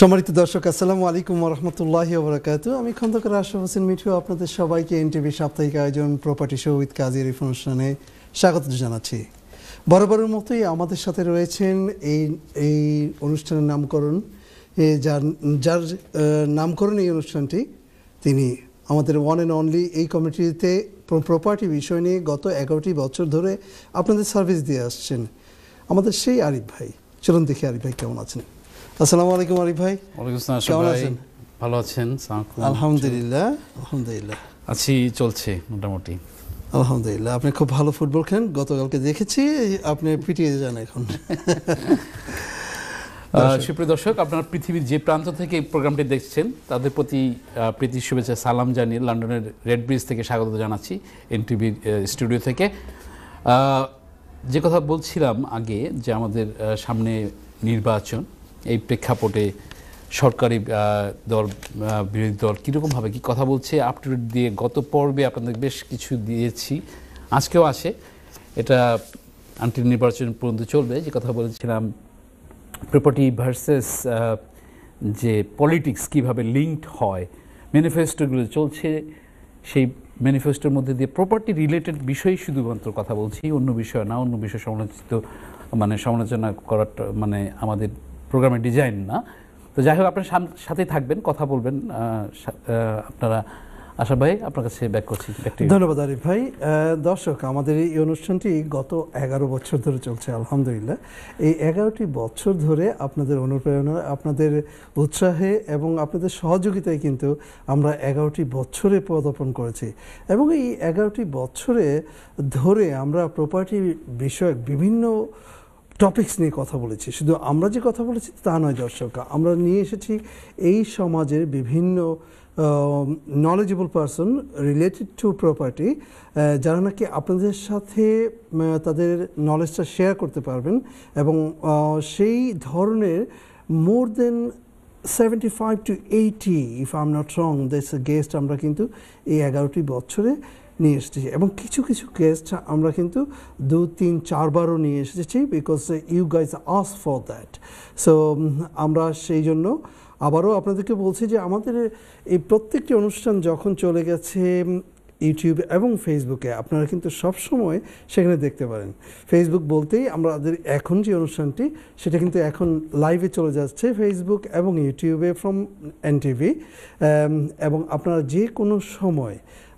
সম্মানিত দর্শক আসসালামু আলাইকুম রহমতুল্লাহ ওবরাকাত আমি খন্দকার আশরাফ হোসেন মিঠু আপনাদের সবাইকে এনটিভি সাপ্তাহিক আয়োজন প্রপার্টি শো উইথ কাজের এই অনুষ্ঠানে স্বাগত জানাচ্ছি বরাবরের মতোই আমাদের সাথে রয়েছেন এই এই অনুষ্ঠানের নামকরণ যার যার নামকরণ এই অনুষ্ঠানটি তিনি আমাদের ওয়ান অ্যান্ড অনলি এই কমিটিতে প্রপার্টি বিষয় নিয়ে গত এগারোটি বছর ধরে আপনাদের সার্ভিস দিয়ে আসছেন আমাদের সেই আরিফ ভাই চলুন দেখি আরিফ ভাই কেমন আছেন আসসালামু আলাইকুম আরিফ ভাই আসসালাম কেমন আছেন ভালো আছেন আলহামদুলিল্লাহ আলহামদুলিল্লাহ আছি চলছে মোটামুটি আলহামদুলিল্লাহ আপনি খুব ভালো ফুটবল খেলেন গতকালকে দেখেছি আপনি পিটিয়ে যান এখন সুপ্রিয় দর্শক আপনারা পৃথিবীর যে প্রান্ত থেকে এই প্রোগ্রামটি দেখছেন তাদের প্রতি প্রীতি শুভেচ্ছা সালাম জানিয়ে লন্ডনের রেড ব্রিজ থেকে স্বাগত জানাচ্ছি এনটিভির স্টুডিও থেকে যে কথা বলছিলাম আগে যে আমাদের সামনে নির্বাচন এই প্রেক্ষাপটে সরকারি দল বিরোধী দল কীরকমভাবে কি কথা বলছে আপ টু ডেট দিয়ে গত পর্বে আপনাদের বেশ কিছু দিয়েছি আজকেও আসে এটা আন্টি নির্বাচন পর্যন্ত চলবে যে কথা বলেছিলাম প্রপার্টি ভার্সেস যে পলিটিক্স কিভাবে লিঙ্কড হয় ম্যানিফেস্টোগুলো চলছে সেই ম্যানিফেস্টোর মধ্যে দিয়ে প্রপার্টি রিলেটেড বিষয়ে শুধুমাত্র কথা বলছি অন্য বিষয় না অন্য বিষয় সমালোচিত মানে সমালোচনা করাটা মানে আমাদের প্রোগ্রামের ডিজাইন না তো যাই হোক আপনার সাথেই থাকবেন কথা বলবেন আপনারা আশা ভাই আপনার কাছে ব্যাক করছি ধন্যবাদ আরিফ ভাই দর্শক আমাদের এই অনুষ্ঠানটি গত এগারো বছর ধরে চলছে আলহামদুলিল্লাহ এই এগারোটি বছর ধরে আপনাদের অনুপ্রেরণা আপনাদের উৎসাহে এবং আপনাদের সহযোগিতায় কিন্তু আমরা এগারোটি বছরে পদার্পণ করেছি এবং এই এগারোটি বছরে ধরে আমরা প্রপার্টি বিষয়ক বিভিন্ন টপিক্স নিয়ে কথা বলেছি শুধু আমরা যে কথা বলেছি তা নয় দর্শক আমরা নিয়ে এসেছি এই সমাজের বিভিন্ন knowledgeable person related to property যারা নাকি আপনাদের সাথে তাদের নলেজটা শেয়ার করতে পারবেন এবং সেই ধরনের more than seventy five to eighty if I'm not wrong this guest আমরা কিন্তু এই এগারোটি বছরে নিয়ে এসেছি এবং কিছু কিছু গেস্ট আমরা কিন্তু দু তিন চারবারও নিয়ে এসেছি because you guys us for that so আমরা সেই জন্য আবারও আপনাদেরকে বলছি যে আমাদের এই প্রত্যেকটি অনুষ্ঠান যখন চলে গেছে ইউটিউবে এবং ফেসবুকে আপনারা কিন্তু সবসময় সেখানে দেখতে পারেন ফেসবুক বলতেই আমাদের এখন যে অনুষ্ঠানটি সেটা কিন্তু এখন লাইভে চলে যাচ্ছে ফেসবুক এবং ইউটিউবে ফ্রম এন টিভি এবং আপনারা যে কোনো সময়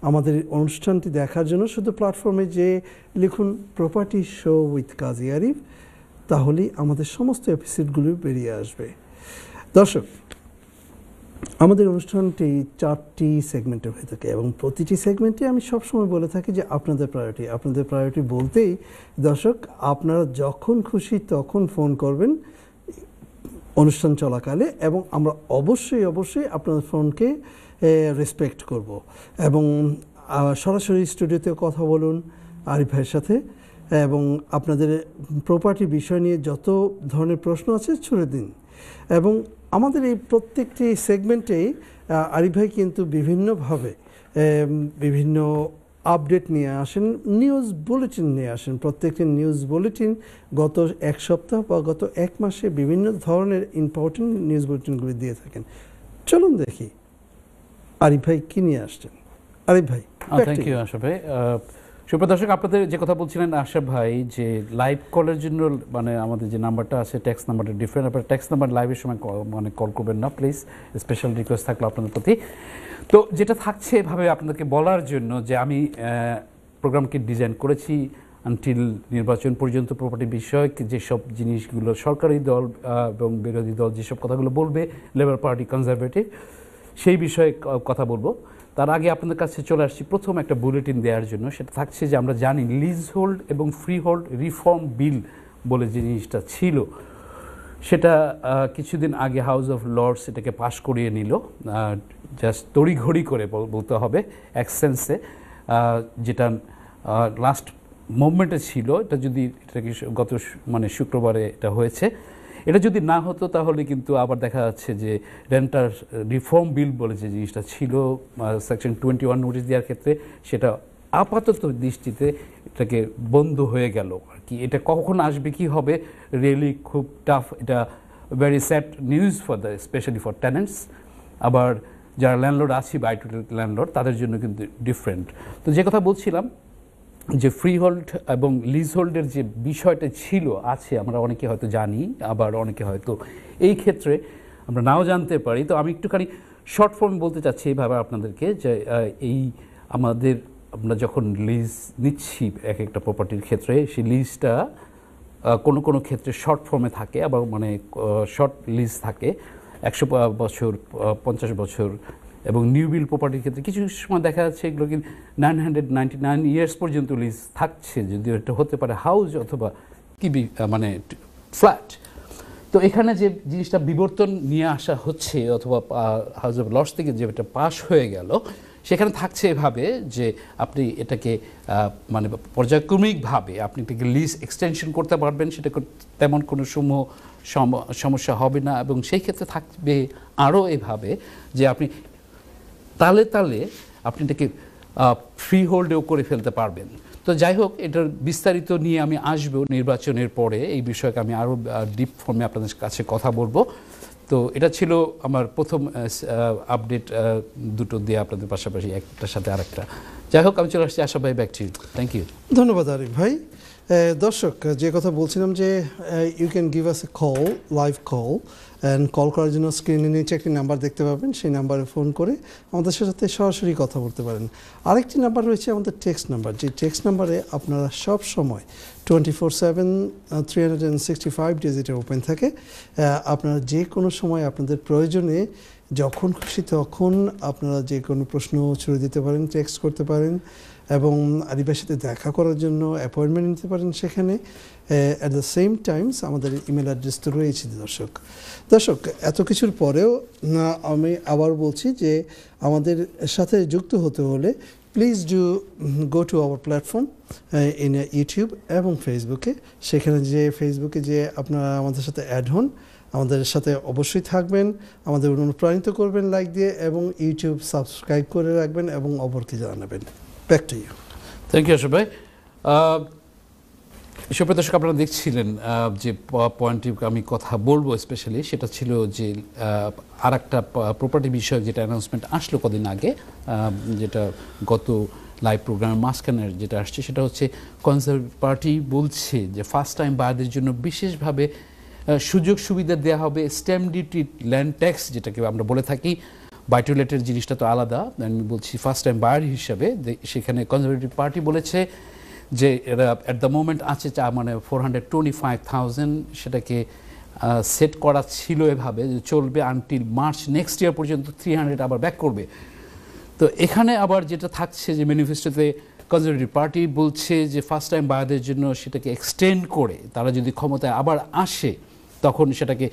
আমাদের অনুষ্ঠানটি দেখার জন্য শুধু প্ল্যাটফর্মে যে লিখুন property show with Kazi Arif তাহলেই আমাদের সমস্ত এপিসোডগুলি বেরিয়ে আসবে দর্শক আমাদের অনুষ্ঠানটি চারটি সেগমেন্টে হয়ে থাকে এবং প্রতিটি সেগমেন্টে আমি সবসময় বলে থাকি যে আপনাদের প্রায়োরিটি আপনাদের প্রায়োরিটি বলতেই দর্শক আপনারা যখন খুশি তখন ফোন করবেন অনুষ্ঠান চলাকালে এবং আমরা অবশ্যই অবশ্যই আপনাদের ফোনকে রেসপেক্ট করব এবং সরাসরি স্টুডিওতে কথা বলুন আরিফ ভাইয়ের সাথে এবং আপনাদের প্রপার্টি বিষয় নিয়ে যত ধরনের প্রশ্ন আছে ছুড়ে দিন এবং আমাদের এই প্রত্যেকটি সেগমেন্টেই আরিফ ভাই কিন্তু বিভিন্নভাবে বিভিন্ন আপডেট নিয়ে আসেন নিউজ বুলেটিন নিয়ে আসেন প্রত্যেকটি নিউজ বুলেটিন গত এক সপ্তাহ বা গত এক মাসে বিভিন্ন ধরনের ইম্পর্টেন্ট নিউজ বুলেটিনগুলি দিয়ে থাকেন চলুন দেখি আরিফ ভাই কী নিয়ে আসছেন আরিফ ভাই থ্যাংক ইউ আশা ভাই সুপ্রদর্শক আপনাদের যে কথা বলছিলেন আশা ভাই যে লাইভ কলের জন্য মানে আমাদের যে নাম্বারটা আছে ট্যাক্স নাম্বারটা ডিফারেন্ট আপনার ট্যাক্স নাম্বার লাইভের সময় মানে কল করবেন না প্লিজ স্পেশাল রিকোয়েস্ট থাকলো আপনাদের প্রতি তো যেটা থাকছে এভাবে আপনাদেরকে বলার জন্য যে আমি প্রোগ্রামকে ডিজাইন করেছি আনটিল নির্বাচন পর্যন্ত প্রপার্টি বিষয়ক যেসব জিনিসগুলো সরকারি দল এবং বিরোধী দল যেসব কথাগুলো বলবে লেবার পার্টি কনজারভেটিভ সেই বিষয়ে কথা বলবো তার আগে আপনাদের কাছে চলে আসছি প্রথম একটা বুলেটিন দেওয়ার জন্য সেটা থাকছে যে আমরা জানি লিজ হোল্ড এবং ফ্রি হোল্ড রিফর্ম বিল বলে যে জিনিসটা ছিল সেটা কিছুদিন আগে হাউস অফ লর্ডস এটাকে পাশ করিয়ে নিল জাস্ট তড়িঘড়ি করে বলতে হবে এক সেন্সে যেটা লাস্ট মুভমেন্টে ছিল এটা যদি এটাকে গত মানে শুক্রবারে এটা হয়েছে এটা যদি না হতো তাহলে কিন্তু আবার দেখা যাচ্ছে যে রেন্টার রিফর্ম বিল বলে যে জিনিসটা ছিল সেকশন টোয়েন্টি ওয়ান নোটিশ দেওয়ার ক্ষেত্রে সেটা আপাতত দৃষ্টিতে এটাকে বন্ধ হয়ে গেল আর কি এটা কখন আসবে কি হবে রিয়েলি খুব টাফ এটা very sad news for the specially for ট্যানেন্টস আবার যারা ল্যান্ডলোড আছে বাই ল্যান্ডলোড তাদের জন্য কিন্তু ডিফারেন্ট তো যে কথা বলছিলাম যে ফ্রিহোল্ড এবং লিজহোল্ডের যে বিষয়টা ছিল আছে আমরা অনেকে হয়তো জানি আবার অনেকে হয়তো এই ক্ষেত্রে আমরা নাও জানতে পারি তো আমি একটুখানি শর্ট ফর্ম বলতে চাচ্ছি এইভাবে আপনাদেরকে যে এই আমাদের আমরা যখন লিজ নিচ্ছি এক একটা প্রপার্টির ক্ষেত্রে সেই লিজটা কোনো কোনো ক্ষেত্রে শর্ট ফর্মে থাকে আবার মানে শর্ট লিজ থাকে একশো বছর পঞ্চাশ বছর এবং নিউ বিল প্রপার্টির ক্ষেত্রে কিছু সময় দেখা যাচ্ছে এগুলো কি nine hundred ninety nine years পর্যন্ত লিজ থাকছে যদিও এটা হতে পারে হাউস অথবা কি মানে ফ্ল্যাট তো এখানে যে জিনিসটা বিবর্তন নিয়ে আসা হচ্ছে অথবা হাউস অফ লস থেকে যে এটা পাশ হয়ে গেল সেখানে থাকছে এভাবে যে আপনি এটাকে মানে পর্যায়ক্রমিকভাবে আপনি এটাকে লিজ এক্সটেনশন করতে পারবেন সেটা তেমন কোনো সমূহ সমস্যা হবে না এবং সেই ক্ষেত্রে থাকবে আরও এভাবে যে আপনি তালে তালে আপনি এটাকে ফ্রি হোল্ডেও করে ফেলতে পারবেন তো যাই হোক এটার বিস্তারিত নিয়ে আমি আসবো নির্বাচনের পরে এই বিষয়ে আমি আরও ডিপ ফর্মে আপনাদের কাছে কথা বলবো তো এটা ছিল আমার প্রথম আপডেট দুটো দিয়ে আপনাদের পাশাপাশি একটার সাথে আরেকটা যাই হোক আমি চলে আসছি আশা ভাই ব্যাক টু থ্যাংক ইউ ধন্যবাদ আরিফ ভাই দর্শক যে কথা বলছিলাম যে you can give us a call live call and call করার জন্য স্ক্রিনে নিচে একটি নাম্বার দেখতে পাবেন সেই নাম্বারে ফোন করে আমাদের সাথে সরাসরি কথা বলতে পারেন আরেকটি নাম্বার রয়েছে আমাদের টেক্সট নাম্বার যে টেক্সট নাম্বারে আপনারা সব সময় twenty four seven three hundred and sixty five days এটা ওপেন থাকে আপনারা যে কোনো সময় আপনাদের প্রয়োজনে যখন খুশি তখন আপনারা যে কোনো প্রশ্ন ছুড়ে দিতে পারেন টেক্সট করতে পারেন এবং আদিবার সাথে দেখা করার জন্য অ্যাপয়েন্টমেন্ট নিতে পারেন সেখানে অ্যাট দ্য সেম টাইমস আমাদের ইমেল অ্যাড্রেস তো রয়েছে দর্শক দর্শক এত কিছুর পরেও আমি আবার বলছি যে আমাদের সাথে যুক্ত হতে হলে please do go to our platform in YouTube এবং ফেসবুকে সেখানে যে ফেসবুকে যে আপনারা আমাদের সাথে অ্যাড হন আমাদের সাথে অবশ্যই থাকবেন আমাদের অনুপ্রাণিত করবেন লাইক দিয়ে এবং ইউটিউব সাবস্ক্রাইব করে রাখবেন এবং অপরকে জানাবেন Back to you. Thank you, Ashok Bhai. দর্শক আপনারা দেখছিলেন যে পয়েন্টটি আমি কথা বলবো স্পেশালি সেটা ছিল যে আর একটা প্রপার্টি বিষয়ক যেটা অ্যানাউন্সমেন্ট আসলো কদিন আগে যেটা গত লাইভ প্রোগ্রাম মাঝখানের যেটা আসছে সেটা হচ্ছে কনজারভেটিভ পার্টি বলছে যে ফার্স্ট টাইম বায়ারদের জন্য বিশেষভাবে সুযোগ সুবিধা দেওয়া হবে স্ট্যাম্প ডিউটি ল্যান্ড ট্যাক্স যেটাকে আমরা বলে থাকি বাইটোলেটের জিনিসটা তো আলাদা আমি বলছি ফার্স্ট টাইম বায়ার হিসাবে সেখানে কনজারভেটিভ পার্টি বলেছে যে এরা অ্যাট দ্য মোমেন্ট আছে চা মানে four hundred twenty five thousand সেটাকে সেট করা ছিল এভাবে যে চলবে আনটিল মার্চ নেক্সট ইয়ার পর্যন্ত থ্রি হান্ড্রেড আবার ব্যাক করবে তো এখানে আবার যেটা থাকছে যে ম্যানিফেস্টোতে কনজারভেটিভ পার্টি বলছে যে ফার্স্ট টাইম বায়াদের জন্য সেটাকে এক্সটেন্ড করে তারা যদি ক্ষমতায় আবার আসে তখন সেটাকে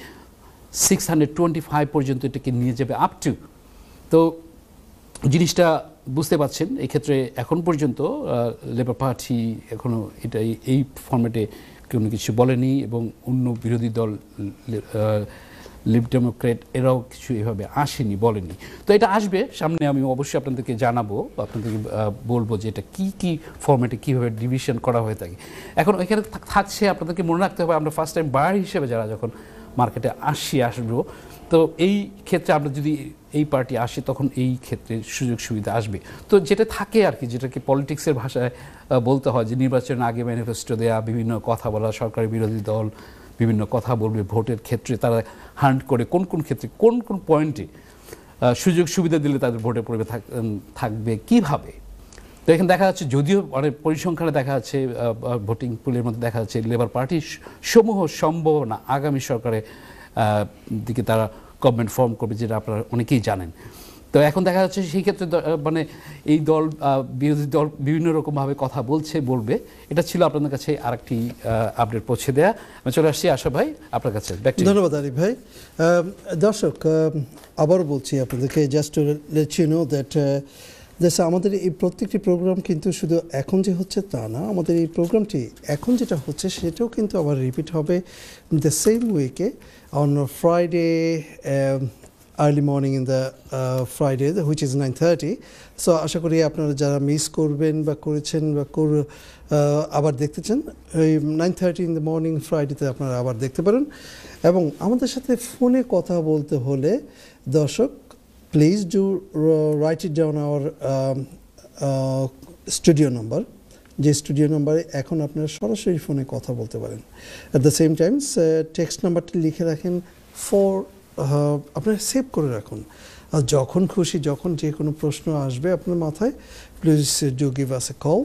সিক্স হান্ড্রেড টোয়েন্টি ফাইভ পর্যন্ত এটাকে নিয়ে যাবে আপ টু তো জিনিসটা বুঝতে পারছেন এই ক্ষেত্রে এখন পর্যন্ত লেবার পার্টি এখনও এটা এই ফর্মেটে কোনো কিছু বলেনি এবং অন্য বিরোধী দল লিব ডেমোক্রেট এরাও কিছু এভাবে আসেনি বলেনি তো এটা আসবে সামনে আমি অবশ্যই আপনাদেরকে জানাবো আপনাদেরকে বলবো যে এটা কী কী ফর্মেটে কীভাবে ডিভিশন করা হয়ে থাকে এখন এখানে থাকছে আপনাদেরকে মনে রাখতে হবে আমরা ফার্স্ট টাইম বায়ার হিসেবে যারা যখন মার্কেটে আসি আসবো তো এই ক্ষেত্রে আমরা যদি এই পার্টি আসে তখন এই ক্ষেত্রে সুযোগ সুবিধা আসবে তো যেটা থাকে আর কি যেটাকে পলিটিক্সের ভাষায় বলতে হয় যে নির্বাচনের আগে ম্যানিফেস্টো দেয়া বিভিন্ন কথা বলা সরকারি বিরোধী দল বিভিন্ন কথা বলবে ভোটের ক্ষেত্রে তারা হান্ট করে কোন কোন ক্ষেত্রে কোন কোন পয়েন্টে সুযোগ সুবিধা দিলে তাদের ভোটে পড়বে থাকবে কিভাবে তো এখানে দেখা যাচ্ছে যদিও অনেক পরিসংখ্যানে দেখা যাচ্ছে ভোটিং পুলের মধ্যে দেখা যাচ্ছে লেবার পার্টির সমূহ সম্ভাবনা আগামী সরকারে দিকে তারা গভর্নমেন্ট ফর্ম করবে যেটা আপনারা অনেকেই জানেন তো এখন দেখা যাচ্ছে সেই ক্ষেত্রে মানে এই দল বিরোধী দল বিভিন্ন রকমভাবে কথা বলছে বলবে এটা ছিল আপনাদের কাছে আর একটি আপডেট পৌঁছে দেয়া আমি চলে আসছি আশা ভাই আপনার কাছে ধন্যবাদ আরিফ ভাই দর্শক আবার বলছি আপনাদেরকে just to let you know that just আমাদের এই প্রত্যেকটি প্রোগ্রাম কিন্তু শুধু এখন যে হচ্ছে তা না আমাদের এই প্রোগ্রামটি এখন যেটা হচ্ছে সেটাও কিন্তু আবার রিপিট হবে দ্য সেম উইকে on Friday early morning in the Friday which is nine thirty so আশা করি আপনারা যারা মিস করবেন বা করেছেন বা কর uh, আবার দেখতে চান এই nine thirty in the morning ফ্রাইডেতে আপনারা আবার দেখতে পারেন এবং আমাদের সাথে ফোনে কথা বলতে হলে দর্শক please do uh, write it down our um, uh, studio number যে স্টুডিও নাম্বারে এখন আপনারা সরাসরি ফোনে কথা বলতে পারেন at the same times text নাম্বারটি লিখে রাখেন ফর আপনার সেভ করে রাখুন আর যখন খুশি যখন যে কোনো প্রশ্ন আসবে আপনার মাথায় please do give us a call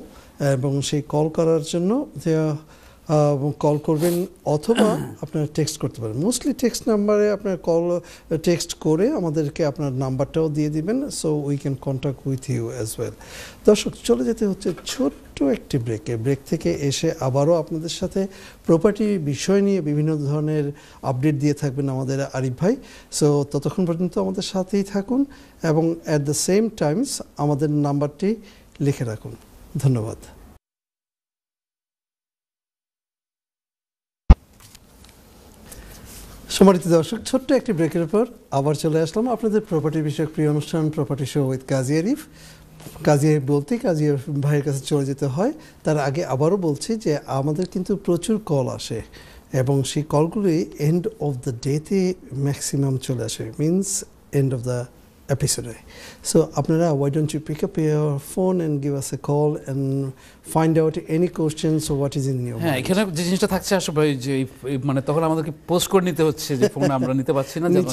এবং সেই কল করার জন্য কল করবেন অথবা আপনারা টেক্সট করতে পারেন মোস্টলি টেক্সট নাম্বারে আপনার কল টেক্সট করে আমাদেরকে আপনার নাম্বারটাও দিয়ে দিবেন so we can contact with you as well দর্শক চলে যেতে হচ্ছে ছোট্ট একটি ব্রেকে ব্রেক থেকে এসে আবারও আপনাদের সাথে প্রপার্টি বিষয় নিয়ে বিভিন্ন ধরনের আপডেট দিয়ে থাকবেন আমাদের আরিফ ভাই সো ততক্ষণ পর্যন্ত আমাদের সাথেই থাকুন এবং অ্যাট দ্য সেম টাইমস আমাদের নাম্বারটি লিখে রাখুন ধন্যবাদ সম্মানিত দর্শক ছোট্ট একটি ব্রেকের পর আবার চলে আসলাম আপনাদের প্রপার্টি বিষয়ক প্রিয় অনুষ্ঠান property show with Kazi Arif Kazi Arif বলতে কাজী ভাইয়ের কাছে চলে যেতে হয় তার আগে আবারও বলছি যে আমাদের কিন্তু প্রচুর কল আসে এবং সেই কলগুলি এন্ড অফ দ্য ডেতে ম্যাক্সিমাম চলে আসে means end of the episode. So Apnara, why don't you pick up your phone and give us a call and find out any questions or what is in your হ্যাঁ এখানে যে জিনিসটা থাকছে আসলে যে মানে তখন আমাদেরকে পোস্ট করে নিতে হচ্ছে যে ফোন আমরা নিতে পারছি না যখন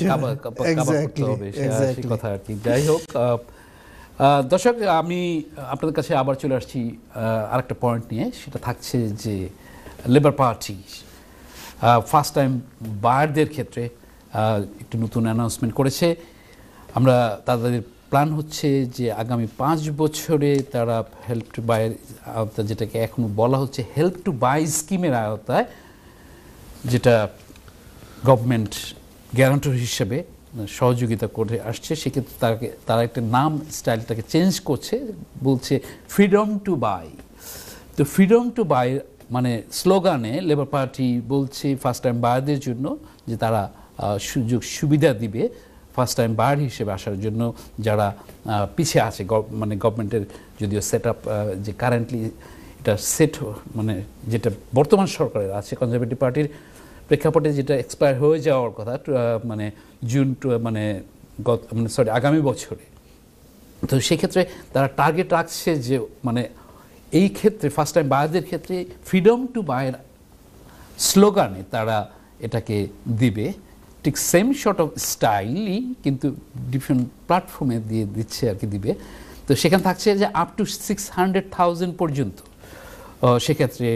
কথা আর কি যাই হোক দর্শক আমি আপনাদের কাছে আবার চলে আসছি আরেকটা পয়েন্ট নিয়ে সেটা থাকছে যে লেবার পার্টি ফার্স্ট টাইম বায়ারদের ক্ষেত্রে একটু নতুন অ্যানাউন্সমেন্ট করেছে আমরা তাদের প্ল্যান হচ্ছে যে আগামী পাঁচ বছরে তারা হেল্প টু বাই আওতা যেটাকে এখন বলা হচ্ছে হেল্প টু বাই স্কিমের আওতায় যেটা গভর্নমেন্ট গ্যারান্টর হিসেবে সহযোগিতা করে আসছে সেক্ষেত্রে তাকে তারা একটা নাম স্টাইলটাকে চেঞ্জ করছে বলছে ফ্রিডম টু বাই তো ফ্রিডম টু বাই মানে স্লোগানে লেবার পার্টি বলছে ফার্স্ট টাইম বায়ারদের জন্য যে তারা সুযোগ সুবিধা দিবে ফার্স্ট টাইম বার হিসেবে আসার জন্য যারা পিছিয়ে আছে মানে গভর্নমেন্টের যদিও সেট যে কারেন্টলি এটা সেট মানে যেটা বর্তমান সরকারের আছে কনজারভেটিভ পার্টির প্রেক্ষাপটে যেটা এক্সপায়ার হয়ে যাওয়ার কথা মানে জুন মানে গত মানে সরি আগামী বছরে তো সেক্ষেত্রে তারা টার্গেট রাখছে যে মানে এই ক্ষেত্রে ফার্স্ট টাইম বায়ারদের ক্ষেত্রে ফ্রিডম টু বায়ের স্লোগানে তারা এটাকে দিবে ঠিক সেম শর্ট অফ স্টাইলই কিন্তু ডিফারেন্ট প্ল্যাটফর্মে দিয়ে দিচ্ছে আর কি দিবে তো সেখানে থাকছে যে up to six hundred thousand পর্যন্ত সেক্ষেত্রে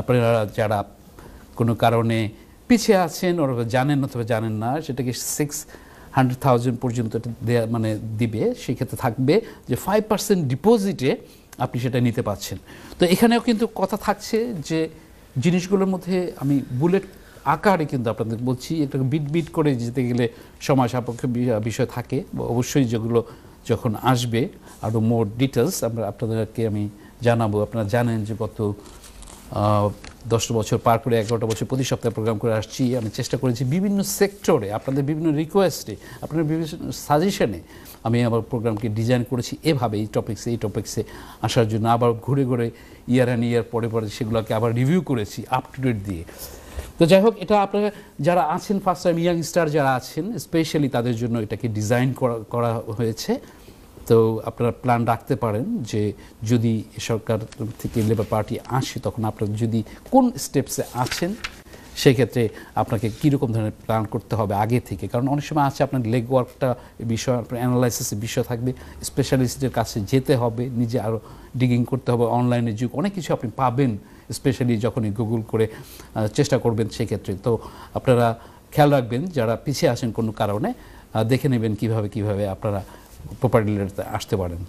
আপনারা যারা কোনো কারণে পিছিয়ে আছেন ওরা জানেন অথবা জানেন না সেটাকে সিক্স হান্ড্রেড থাউজেন্ড পর্যন্ত দেয়া মানে দিবে সেক্ষেত্রে থাকবে যে ফাইভ পার্সেন্ট ডিপোজিটে আপনি সেটা নিতে পাচ্ছেন তো এখানেও কিন্তু কথা থাকছে যে জিনিসগুলোর মধ্যে আমি বুলেট আকারে কিন্তু আপনাদের বলছি এটা বিট বিট করে যেতে গেলে সময় সাপেক্ষে বিষয় থাকে অবশ্যই যেগুলো যখন আসবে আরও মোর ডিটেলস আমরা আপনাদেরকে আমি জানাবো আপনারা জানেন যে গত দশ বছর পার করে এগারোটা বছর প্রতি সপ্তাহে প্রোগ্রাম করে আসছি আমি চেষ্টা করেছি বিভিন্ন সেক্টরে আপনাদের বিভিন্ন রিকোয়েস্টে আপনাদের বিভিন্ন সাজেশনে আমি আমার প্রোগ্রামকে ডিজাইন করেছি এভাবে এই টপিক্সে এই টপিক্সে আসার জন্য আবার ঘুরে ঘুরে ইয়ার অ্যান্ড ইয়ার পরে পরে সেগুলোকে আবার রিভিউ করেছি আপ টু ডেট দিয়ে তো যাই হোক এটা আপনারা যারা আছেন ফার্স্ট টাইম ইয়াং স্টার যারা আছেন স্পেশালি তাদের জন্য এটাকে ডিজাইন করা করা হয়েছে তো আপনারা প্ল্যান রাখতে পারেন যে যদি সরকার থেকে লেবার পার্টি আসে তখন আপনারা যদি কোন স্টেপসে আছেন সেক্ষেত্রে আপনাকে কীরকম ধরনের প্ল্যান করতে হবে আগে থেকে কারণ অনেক সময় আছে আপনার লেগ ওয়ার্কটা বিষয় আপনার অ্যানালাইসিসের বিষয় থাকবে স্পেশালিস্টের কাছে যেতে হবে নিজে আরও ডিগিং করতে হবে অনলাইনে যুগ অনেক কিছু আপনি পাবেন স্পেশালি যখনই গুগল করে চেষ্টা করবেন সেক্ষেত্রে তো আপনারা খেয়াল রাখবেন যারা পিছিয়ে আসেন কোনো কারণে দেখে নেবেন কিভাবে কিভাবে আপনারা প্রপার আসতে পারেন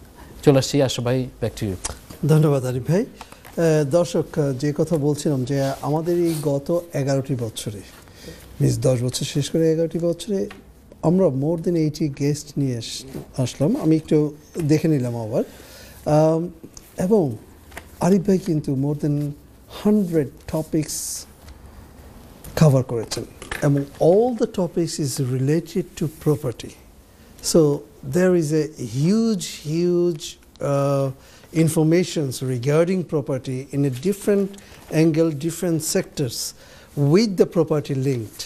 চলে আসছি আশা ভাই ব্যাকটেরিয়া ধন্যবাদ আরিফ ভাই দর্শক যে কথা বলছিলাম যে আমাদের এই গত এগারোটি বছরে মিস দশ বছর শেষ করে এগারোটি বছরে আমরা মোর দেন এইটি গেস্ট নিয়ে আসলাম আমি একটু দেখে নিলাম আবার এবং আরিফ ভাই কিন্তু more than hundred topics cover করেছেন এবং all the topics is related to property so there is a huge, huge uh, informations regarding property in a different angle, different sectors with the property linked.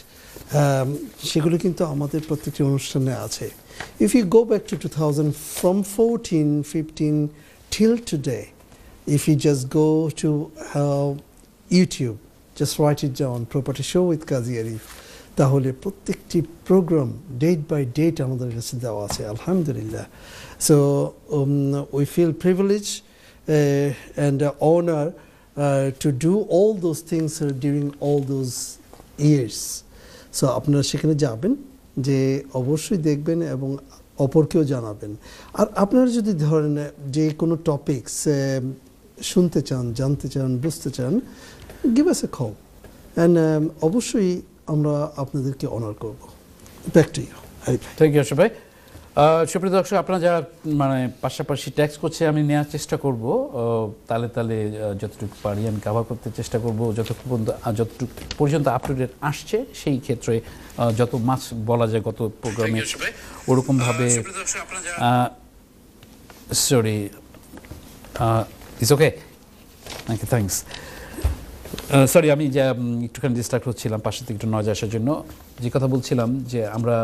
Um, সেগুলো কিন্তু আমাদের প্রত্যেকটি অনুষ্ঠানে আছে if you go back to two thousand from fourteen fifteen today if you just go to uh, YouTube, just write it down, Property Show with Kazi Arif, তাহলে প্রত্যেকটি programme date by date আমাদের কাছে দেওয়া আছে আলহামদুলিল্লাহ so we feel privilege and honour to do all those things during all those years so আপনারা সেখানে যাবেন যে অবশ্যই দেখবেন এবং অপরকেও জানাবেন আর আপনারা যদি ধরেন যে কোনো টপিকস শুনতে চান জানতে চান বুঝতে চান গিভ এস এ খব অ্যান্ড অবশ্যই আমরা আপনাদেরকে অনার করব back to you thank you ভাই সুপ্রিয় দর্শক আপনারা যারা মানে পাশাপাশি ট্যাক্স করছে আমি নেওয়ার চেষ্টা করব তালে তালে যতটুকু পারি আমি কাভার করতে চেষ্টা করব যতটুকু পর্যন্ত যতটুকু পর্যন্ত আপ টু ডেট আসছে সেই ক্ষেত্রে যত মাছ বলা যায় গত প্রোগ্রামে ওরকমভাবে sorry it's okay okay thanks sorry আমি যে একটুখানি ডিস্ট্রাক্ট হচ্ছিলাম পাশের থেকে একটু নজর আসার জন্য যে কথা বলছিলাম যে আমরা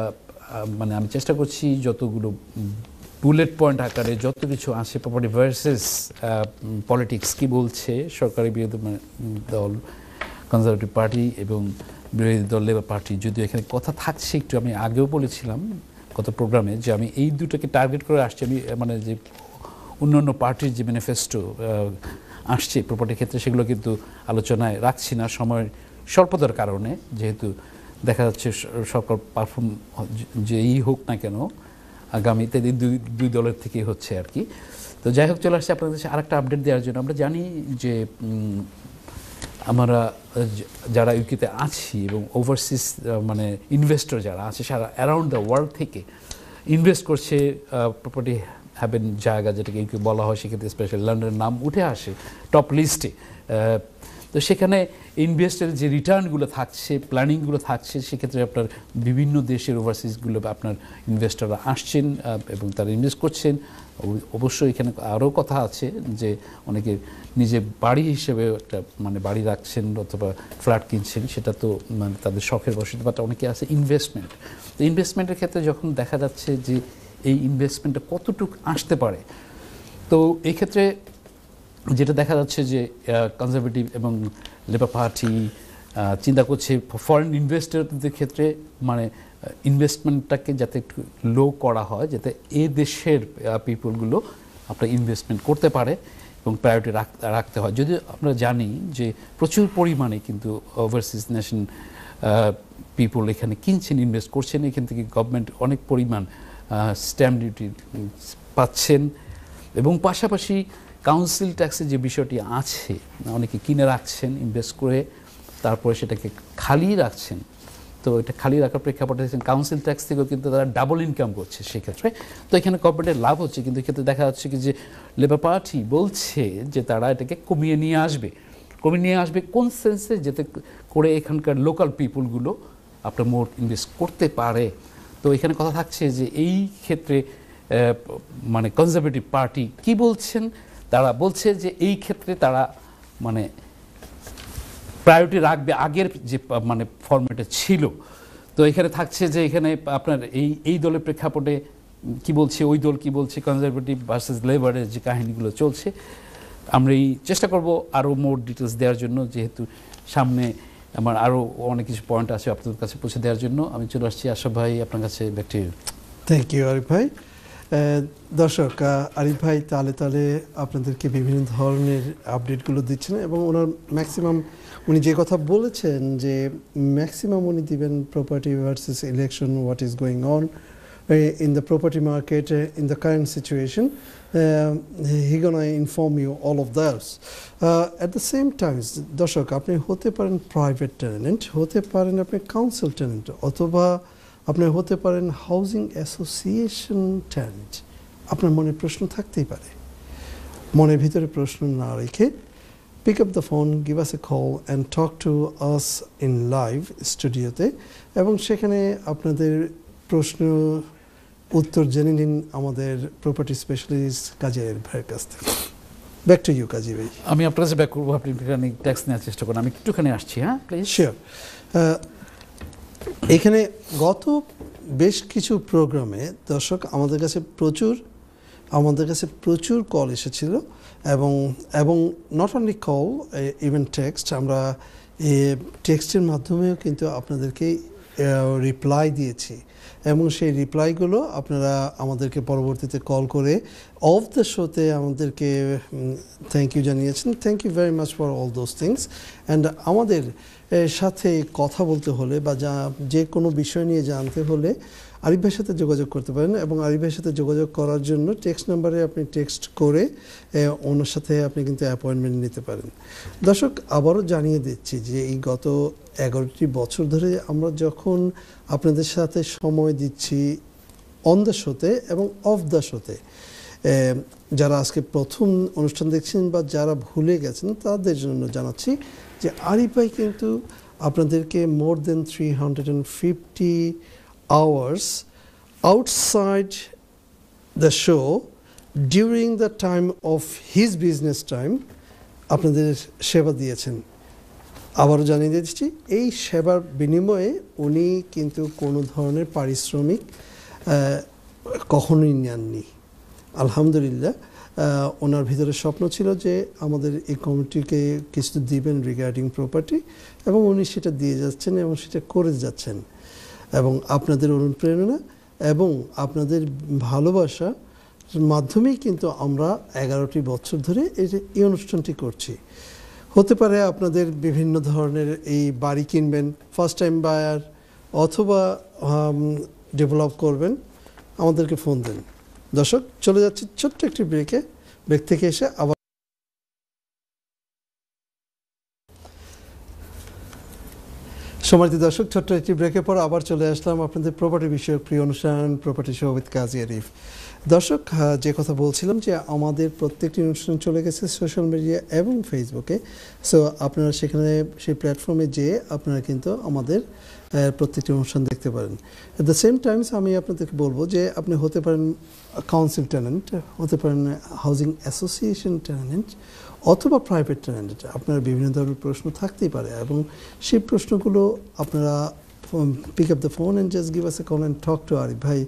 মানে আমি চেষ্টা করছি যতগুলো বুলেট পয়েন্ট আকারে যত কিছু আসে প্রপার্টি ভার্সেস পলিটিক্স কী বলছে সরকারি বিরোধী মানে, দল কনজারভেটিভ পার্টি এবং বিরোধী দল লেবার পার্টি যদিও এখানে কথা থাকছে একটু আমি আগেও বলেছিলাম গত প্রোগ্রামে যে আমি এই দুটোকে টার্গেট করে আসছি আমি মানে যে অন্যান্য পার্টির যে ম্যানিফেস্টো আসছে প্রপার্টির ক্ষেত্রে সেগুলো কিন্তু আলোচনায় রাখছি না সময় স্বল্পতার কারণে যেহেতু দেখা যাচ্ছে সরকার পারফর্ম যেই হোক না কেন আগামীতে দুই দুই দলের থেকেই হচ্ছে আর কি তো যাই হোক চলে আসছে আপনাদের কাছে আরেকটা আপডেট দেওয়ার জন্য আমরা জানি যে আমরা যারা ইউকিতে আছি এবং ওভারসিজ মানে ইনভেস্টর যারা আছে সারা অ্যারাউন্ড দ্য ওয়ার্ল্ড থেকে ইনভেস্ট করছে প্রপার্টি হ্যাভেন জায়গা যেটাকে ইউকে বলা হয় সেক্ষেত্রে স্পেশাল লন্ডনের নাম উঠে আসে টপ লিস্টে তো সেখানে ইনভেস্টের যে রিটার্নগুলো থাকছে প্ল্যানিংগুলো থাকছে সেক্ষেত্রে আপনার বিভিন্ন দেশের ওভারসিজগুলো আপনার ইনভেস্টররা আসছেন এবং তারা ইনভেস্ট করছেন অবশ্যই এখানে আরও কথা আছে যে অনেকে নিজে বাড়ি হিসেবে একটা মানে বাড়ি রাখছেন অথবা ফ্ল্যাট কিনছেন সেটা তো মানে তাদের শখের বসে বাট অনেকে আছে ইনভেস্টমেন্ট তো ইনভেস্টমেন্টের ক্ষেত্রে যখন দেখা যাচ্ছে যে এই ইনভেস্টমেন্টটা কতটুকু আসতে পারে তো এই ক্ষেত্রে যেটা দেখা যাচ্ছে যে কনজারভেটিভ এবং লেবার পার্টি চিন্তা করছে ফরেন ইনভেস্টরদের ক্ষেত্রে মানে ইনভেস্টমেন্টটাকে যাতে একটু লো করা হয় যাতে এ দেশের পিপলগুলো আপনার ইনভেস্টমেন্ট করতে পারে এবং প্রায়োরিটি রাখতে হয় যদিও আমরা জানি যে প্রচুর পরিমাণে কিন্তু ওভারসিজ নেশন পিপল এখানে কিনছেন ইনভেস্ট করছেন এখান থেকে গভর্নমেন্ট অনেক পরিমাণ স্ট্যাম্প ডিউটি পাচ্ছেন এবং পাশাপাশি কাউন্সিল ট্যাক্সে যে বিষয়টি আছে অনেকে কিনে রাখছেন ইনভেস্ট করে তারপরে সেটাকে খালি রাখছেন তো এটা খালি রাখার প্রেক্ষাপটে কাউন্সিল ট্যাক্স থেকেও কিন্তু তারা ডাবল ইনকাম করছে সেক্ষেত্রে তো এখানে কর্পোরেটের লাভ হচ্ছে কিন্তু এক্ষেত্রে দেখা যাচ্ছে কি যে লেবার পার্টি বলছে যে তারা এটাকে কমিয়ে নিয়ে আসবে কমিয়ে নিয়ে আসবে কোন সেন্সে যেতে করে এখানকার লোকাল পিপুলগুলো আপনার মোট ইনভেস্ট করতে পারে তো এখানে কথা থাকছে যে এই ক্ষেত্রে মানে কনজারভেটিভ পার্টি কি বলছেন তারা বলছে যে এই ক্ষেত্রে তারা মানে প্রায়োরিটি রাখবে আগের যে মানে ফর্মেটে ছিল তো এখানে থাকছে যে এখানে আপনার এই এই দলের প্রেক্ষাপটে কি বলছে ওই দল কি বলছে কনজারভেটিভ ভার্সেস লেবারের যে কাহিনীগুলো চলছে আমরা এই চেষ্টা করব আরও মোর ডিটেলস দেওয়ার জন্য যেহেতু সামনে আমার আরও অনেক কিছু পয়েন্ট আছে আপনাদের কাছে পৌঁছে দেওয়ার জন্য আমি চলে আসছি আশা ভাই আপনার কাছে ব্যাকটি থ্যাংক ইউ আরিফ ভাই দর্শক আরিফ ভাই তালে তালে আপনাদেরকে বিভিন্ন ধরনের আপডেটগুলো দিচ্ছেন এবং ওনার ম্যাক্সিমাম উনি যে কথা বলেছেন যে ম্যাক্সিমাম উনি দিবেন property versus election what is going on in the property market in the current situation he gonna inform you all of that's at the same times দর্শক আপনি হতে পারেন প্রাইভেট টেনেন্ট হতে পারেন আপনি কাউন্সিল টেনেন্ট অথবা আপনি হতে পারেন হাউজিং অ্যাসোসিয়েশন টেনেন্ট আপনার মনে প্রশ্ন থাকতেই পারে মনের ভিতরে প্রশ্ন না রেখে pick up the phone give us a call and talk to us in live স্টুডিওতে এবং সেখানে আপনাদের প্রশ্ন উত্তর জেনে নিন আমাদের প্রপার্টি স্পেশালিস্ট কাজের ভাইয়ের কাছ থেকে ব্যাক টু ইউ কাজী ভাই আমি আপনার কাছে ব্যাক করবো আপনি একটুখানি ট্যাক্স নেওয়ার চেষ্টা করুন আমি একটুখানি আসছি হ্যাঁ প্লিজ শিওর এখানে গত বেশ কিছু প্রোগ্রামে দর্শক আমাদের কাছে প্রচুর আমাদের কাছে প্রচুর কল এসেছিল এবং এবং not only call even text আমরা টেক্সটের মাধ্যমেও কিন্তু আপনাদেরকে রিপ্লাই দিয়েছি এবং সেই রিপ্লাইগুলো আপনারা আমাদেরকে পরবর্তীতে কল করে অফ দ্য শোতে আমাদেরকে থ্যাংক ইউ জানিয়েছেন thank you very much for all those things and আমাদের সাথে কথা বলতে হলে বা যা যে কোনো বিষয় নিয়ে জানতে হলে আরিফের সাথে যোগাযোগ করতে পারেন এবং আরিফের সাথে যোগাযোগ করার জন্য টেক্সট নাম্বারে আপনি টেক্সট করে ওনার সাথে আপনি কিন্তু অ্যাপয়েন্টমেন্ট নিতে পারেন দর্শক আবারও জানিয়ে দিচ্ছি যে এই গত এগারোটি বছর ধরে আমরা যখন আপনাদের সাথে সময় দিচ্ছি অন দ্য শোতে এবং অফ দ্য শোতে যারা আজকে প্রথম অনুষ্ঠান দেখছেন বা যারা ভুলে গেছেন তাদের জন্য জানাচ্ছি যে আরিফাই ভাই কিন্তু আপনাদেরকে more than three hundred and fifty hours outside the show during the time of his business time আপনাদের সেবা দিয়েছেন আবারও জানিয়ে দিচ্ছি এই সেবার বিনিময়ে উনি কিন্তু কোনো ধরনের পারিশ্রমিক কখনোই নেননি আলহামদুলিল্লাহ ওনার ভিতরে স্বপ্ন ছিল যে আমাদের এই কমিটিকে কিছু দিবেন রিগার্ডিং প্রপার্টি এবং উনি সেটা দিয়ে যাচ্ছেন এবং সেটা করে যাচ্ছেন এবং আপনাদের অনুপ্রেরণা এবং আপনাদের ভালোবাসা মাধ্যমেই কিন্তু আমরা এগারোটি বছর ধরে এই অনুষ্ঠানটি করছি হতে পারে আপনাদের বিভিন্ন ধরনের এই বাড়ি কিনবেন ফার্স্ট টাইম বায়ার অথবা ডেভেলপ করবেন আমাদেরকে ফোন দেন দর্শক চলে যাচ্ছি ছোট্ট একটি ব্রেকে ব্রেক থেকে এসে আবার সমাজ দর্শক ছোট্ট একটি ব্রেকের পর আবার চলে আসলাম আপনাদের প্রপার্টি বিষয়ক প্রিয় অনুষ্ঠান property show with Kazi Arif দর্শক যে কথা বলছিলাম যে আমাদের প্রত্যেকটি অনুষ্ঠান চলে গেছে সোশ্যাল মিডিয়া এবং ফেসবুকে সো আপনারা সেখানে সেই প্ল্যাটফর্মে যেয়ে আপনারা কিন্তু আমাদের প্রত্যেকটি অনুষ্ঠান দেখতে পারেন অ্যাট দ্য সেম টাইমস আমি আপনাদেরকে বলবো যে আপনি হতে পারেন কাউন্সিল ট্যালেন্ট হতে পারেন হাউজিং অ্যাসোসিয়েশন ট্যালেন্ট অথবা প্রাইভেট টেনেন্ট আপনার বিভিন্ন ধরনের প্রশ্ন থাকতেই পারে এবং সেই প্রশ্নগুলো আপনারা pick up the phone and just give us a call and talk to Arif ভাই